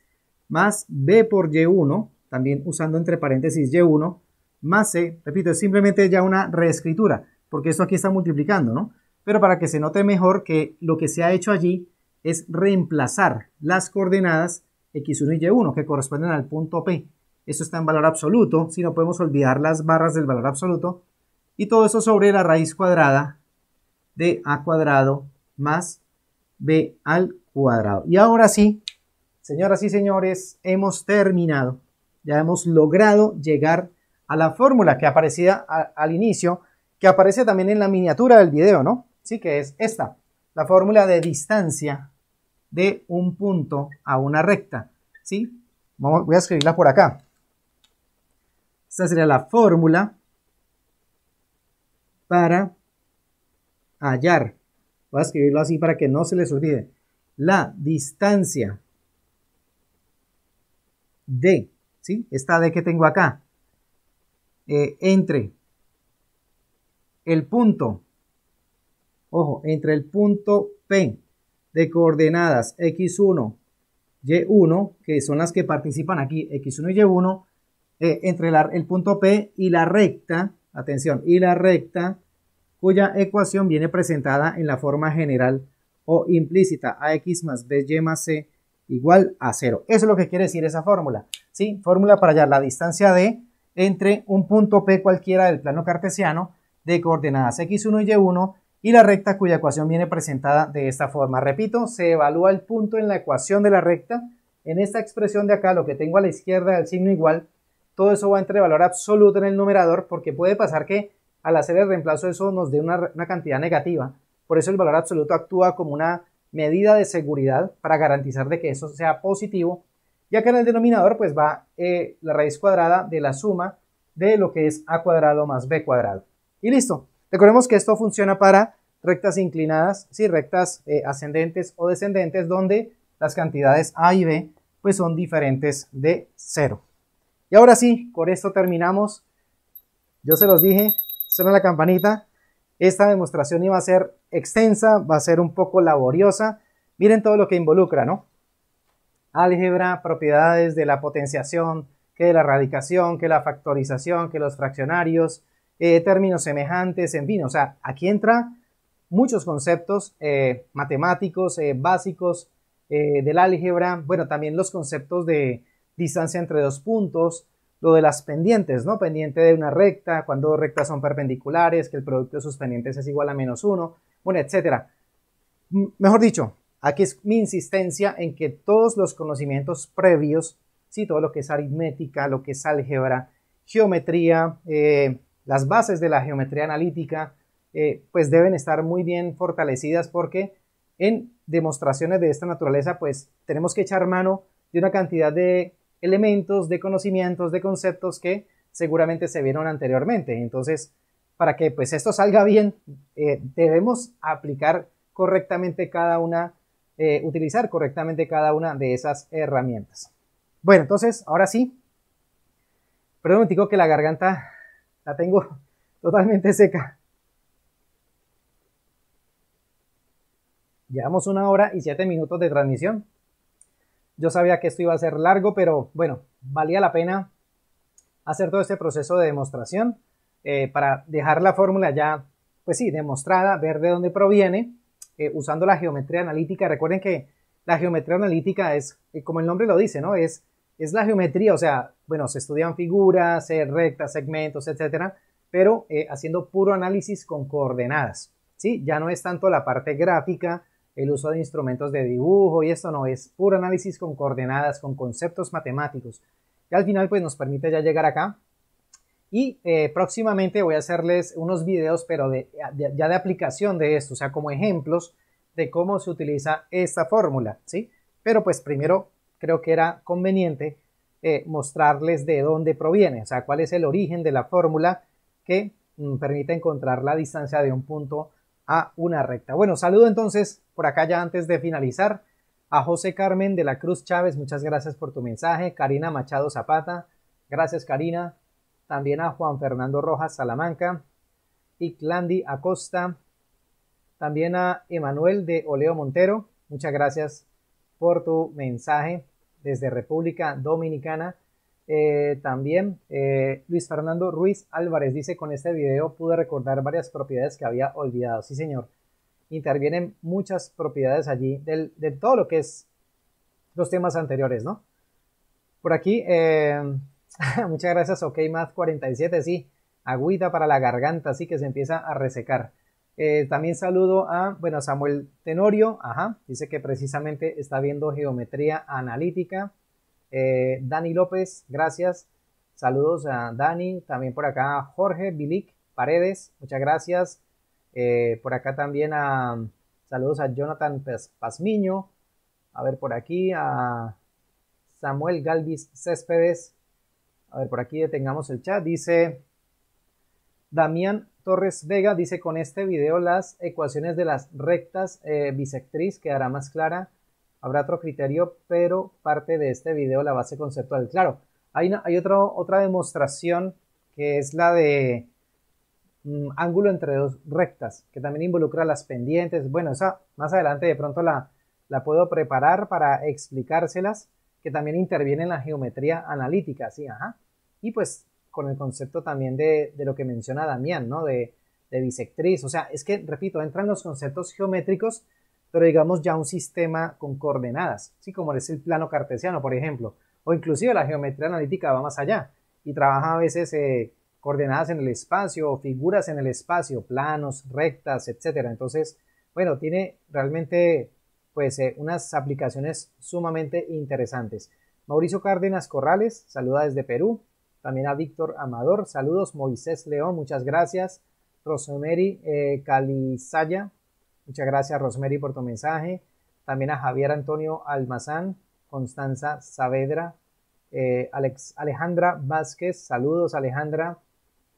más B por Y1, también usando entre paréntesis y1, más c, repito, es simplemente ya una reescritura, porque esto aquí está multiplicando, ¿no? Pero para que se note mejor que lo que se ha hecho allí es reemplazar las coordenadas x1 y y1 que corresponden al punto P. Esto está en valor absoluto, si no podemos olvidar las barras del valor absoluto, y todo eso sobre la raíz cuadrada de a cuadrado más b al cuadrado. Y ahora sí, señoras y señores, hemos terminado ya hemos logrado llegar a la fórmula que aparecía al inicio, que aparece también en la miniatura del video, ¿no? Sí, que es esta, la fórmula de distancia de un punto a una recta, ¿sí? voy a escribirla por acá. Esta sería la fórmula para hallar. Voy a escribirlo así para que no se les olvide. La distancia de ¿sí? Esta D que tengo acá, eh, entre el punto, ojo, entre el punto P de coordenadas X1, Y1, que son las que participan aquí, X1 y Y1, eh, entre el punto P y la recta, atención, y la recta, cuya ecuación viene presentada en la forma general o implícita, ax más BY más c igual a 0. Eso es lo que quiere decir esa fórmula. Fórmula para hallar la distancia D entre un punto P cualquiera del plano cartesiano de coordenadas x1 y y1 y la recta cuya ecuación viene presentada de esta forma. Repito, se evalúa el punto en la ecuación de la recta. En esta expresión de acá, lo que tengo a la izquierda del signo igual, todo eso va entre valor absoluto en el numerador porque puede pasar que al hacer el reemplazo eso nos dé una, una cantidad negativa. Por eso el valor absoluto actúa como una medida de seguridad para garantizar de que eso sea positivo y que en el denominador pues va eh, la raíz cuadrada de la suma de lo que es a cuadrado más b cuadrado. Y listo. Recordemos que esto funciona para rectas inclinadas, sí, rectas eh, ascendentes o descendentes, donde las cantidades a y b pues son diferentes de cero. Y ahora sí, con esto terminamos. Yo se los dije, suena la campanita. Esta demostración iba a ser extensa, va a ser un poco laboriosa. Miren todo lo que involucra, ¿no? álgebra, propiedades de la potenciación, que de la radicación, que la factorización, que los fraccionarios, eh, términos semejantes, en fin, o sea, aquí entra muchos conceptos eh, matemáticos eh, básicos básicos del álgebra, bueno, también los conceptos de distancia entre dos puntos, lo de las pendientes, ¿no? Pendiente de una recta, cuando dos rectas son perpendiculares, que el producto de sus pendientes es igual a menos uno, bueno, etcétera. Mejor dicho, Aquí es mi insistencia en que todos los conocimientos previos, ¿sí? todo lo que es aritmética, lo que es álgebra, geometría, eh, las bases de la geometría analítica, eh, pues deben estar muy bien fortalecidas porque en demostraciones de esta naturaleza, pues tenemos que echar mano de una cantidad de elementos, de conocimientos, de conceptos que seguramente se vieron anteriormente. Entonces, para que pues esto salga bien, eh, debemos aplicar correctamente cada una eh, utilizar correctamente cada una de esas herramientas. Bueno, entonces, ahora sí. Perdón, digo que la garganta la tengo <laughs> totalmente seca. Llevamos una hora y siete minutos de transmisión. Yo sabía que esto iba a ser largo, pero bueno, valía la pena hacer todo este proceso de demostración eh, para dejar la fórmula ya, pues sí, demostrada, ver de dónde proviene eh, usando la geometría analítica. Recuerden que la geometría analítica es, eh, como el nombre lo dice, ¿no? Es, es la geometría, o sea, bueno, se estudian figuras, rectas, segmentos, etcétera, pero eh, haciendo puro análisis con coordenadas, ¿sí? Ya no es tanto la parte gráfica, el uso de instrumentos de dibujo y esto no, es puro análisis con coordenadas, con conceptos matemáticos. Y al final, pues nos permite ya llegar acá y eh, próximamente voy a hacerles unos videos, pero de, ya de aplicación de esto, o sea, como ejemplos de cómo se utiliza esta fórmula, ¿sí? Pero pues primero creo que era conveniente eh, mostrarles de dónde proviene, o sea, cuál es el origen de la fórmula que mm, permite encontrar la distancia de un punto a una recta. Bueno, saludo entonces por acá ya antes de finalizar a José Carmen de la Cruz Chávez, muchas gracias por tu mensaje, Karina Machado Zapata, gracias Karina, también a Juan Fernando Rojas Salamanca, y Iclandi Acosta, también a Emanuel de Oleo Montero, muchas gracias por tu mensaje desde República Dominicana. Eh, también eh, Luis Fernando Ruiz Álvarez dice, con este video pude recordar varias propiedades que había olvidado. Sí, señor. Intervienen muchas propiedades allí de todo lo que es los temas anteriores, ¿no? Por aquí, eh, <laughs> Muchas gracias, ok, más 47 sí, agüita para la garganta, así que se empieza a resecar. Eh, también saludo a, bueno, Samuel Tenorio, ajá, dice que precisamente está viendo geometría analítica. Eh, Dani López, gracias. Saludos a Dani, también por acá Jorge Bilic Paredes, muchas gracias. Eh, por acá también a, saludos a Jonathan Pazmiño, a ver por aquí a Samuel Galvis Céspedes, a ver, por aquí detengamos el chat. Dice Damián Torres Vega, dice con este video las ecuaciones de las rectas eh, bisectriz quedará más clara. Habrá otro criterio, pero parte de este video la base conceptual. Claro, hay, hay otra demostración que es la de mm, ángulo entre dos rectas, que también involucra las pendientes. Bueno, esa más adelante de pronto la, la puedo preparar para explicárselas que también interviene en la geometría analítica, ¿sí? Ajá. Y pues con el concepto también de, de lo que menciona Damián, ¿no? De, de bisectriz, o sea, es que, repito, entran los conceptos geométricos, pero digamos ya un sistema con coordenadas, ¿sí? Como es el plano cartesiano, por ejemplo, o inclusive la geometría analítica va más allá y trabaja a veces eh, coordenadas en el espacio o figuras en el espacio, planos, rectas, etc. Entonces, bueno, tiene realmente pues eh, unas aplicaciones sumamente interesantes. Mauricio Cárdenas Corrales, saluda desde Perú. También a Víctor Amador, saludos. Moisés León, muchas gracias. Rosemary Calisaya eh, Calizaya, muchas gracias Rosemary por tu mensaje. También a Javier Antonio Almazán, Constanza Saavedra, eh, Alex, Alejandra Vázquez, saludos Alejandra.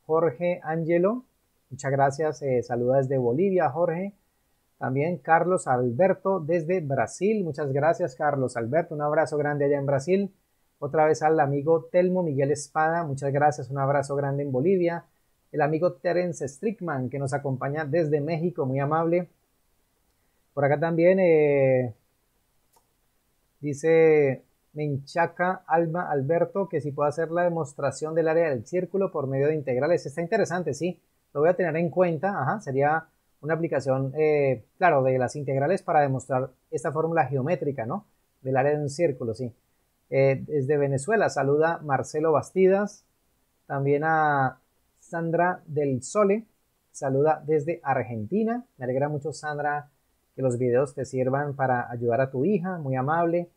Jorge Angelo, muchas gracias. Eh, saluda desde Bolivia, Jorge. También Carlos Alberto desde Brasil. Muchas gracias, Carlos Alberto. Un abrazo grande allá en Brasil. Otra vez al amigo Telmo Miguel Espada. Muchas gracias. Un abrazo grande en Bolivia. El amigo Terence Strickman que nos acompaña desde México. Muy amable. Por acá también eh, dice Menchaca Alma Alberto que si puedo hacer la demostración del área del círculo por medio de integrales. Está interesante, sí. Lo voy a tener en cuenta. Ajá, sería una aplicación, eh, claro, de las integrales para demostrar esta fórmula geométrica, ¿no? Del área de un círculo, sí. Eh, desde Venezuela saluda Marcelo Bastidas, también a Sandra del Sole, saluda desde Argentina, me alegra mucho Sandra que los videos te sirvan para ayudar a tu hija, muy amable.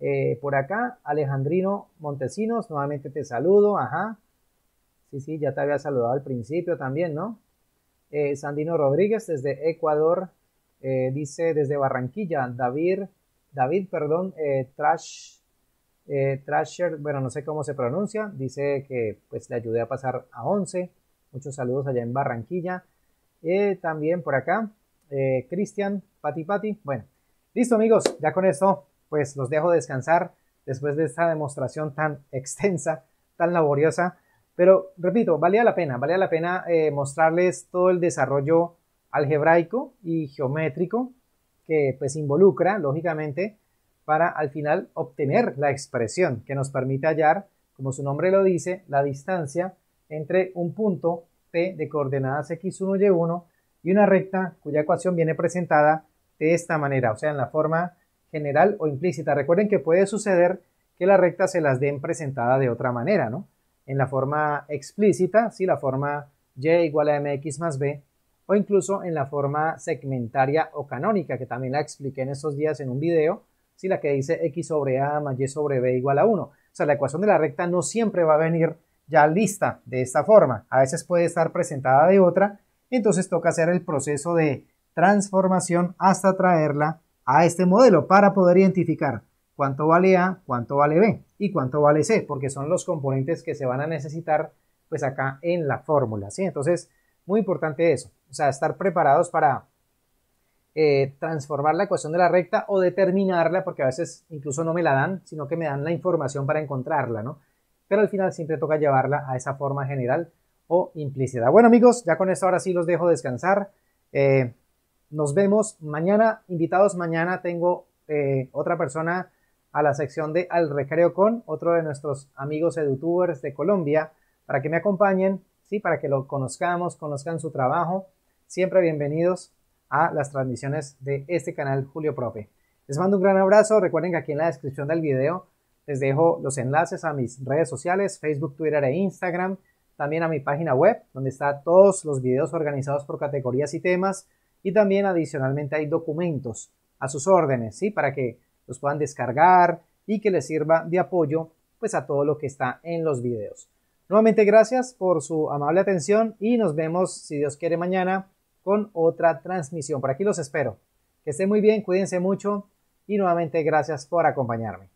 Eh, por acá, Alejandrino Montesinos, nuevamente te saludo, ajá. Sí, sí, ya te había saludado al principio también, ¿no? Eh, Sandino Rodríguez desde Ecuador eh, dice desde Barranquilla, David, David, perdón, eh, Trash, Trasher, bueno, no sé cómo se pronuncia, dice que pues le ayudé a pasar a 11. Muchos saludos allá en Barranquilla. también por acá, Cristian, Pati Pati. Bueno, listo amigos, ya con esto pues los dejo descansar después de esta demostración tan <laughs> extensa, tan laboriosa pero repito, valía la pena, valía la pena eh, mostrarles todo el desarrollo algebraico y geométrico que pues involucra, lógicamente, para al final obtener la expresión que nos permite hallar, como su nombre lo dice, la distancia entre un punto P de coordenadas x1, y1 y una recta cuya ecuación viene presentada de esta manera, o sea, en la forma general o implícita. Recuerden que puede suceder que la recta se las den presentada de otra manera, ¿no? en la forma explícita, si la forma y igual a mx más b, o incluso en la forma segmentaria o canónica, que también la expliqué en estos días en un video, si la que dice x sobre a más y sobre b igual a 1. O sea, la ecuación de la recta no siempre va a venir ya lista de esta forma, a veces puede estar presentada de otra, entonces toca hacer el proceso de transformación hasta traerla a este modelo para poder identificar cuánto vale A, cuánto vale B y cuánto vale C, porque son los componentes que se van a necesitar pues acá en la fórmula, ¿sí? Entonces, muy importante eso, o sea, estar preparados para eh, transformar la ecuación de la recta o determinarla, porque a veces incluso no me la dan, sino que me dan la información para encontrarla, Pero al final siempre toca llevarla a esa forma general o implícita. Bueno amigos, ya con esto ahora sí los dejo descansar. Eh, nos vemos mañana, invitados mañana tengo eh, otra persona a la sección de Al Recreo con otro de nuestros amigos edutubers de Colombia para que me acompañen, ¿sí? para que lo conozcamos, conozcan su trabajo. Siempre bienvenidos a las transmisiones de este canal Julio Profe. Les mando un gran abrazo. Recuerden que aquí en la descripción del video les dejo los enlaces a mis redes sociales, Facebook, Twitter e Instagram. También a mi página web, donde están todos los videos organizados por categorías y temas. Y también adicionalmente hay documentos a sus órdenes, ¿sí? Para que los puedan descargar y que les sirva de apoyo pues a todo lo que está en los videos. Nuevamente gracias por su amable atención y nos vemos si Dios quiere mañana con otra transmisión. Por aquí los espero. Que estén muy bien, cuídense mucho y nuevamente gracias por acompañarme.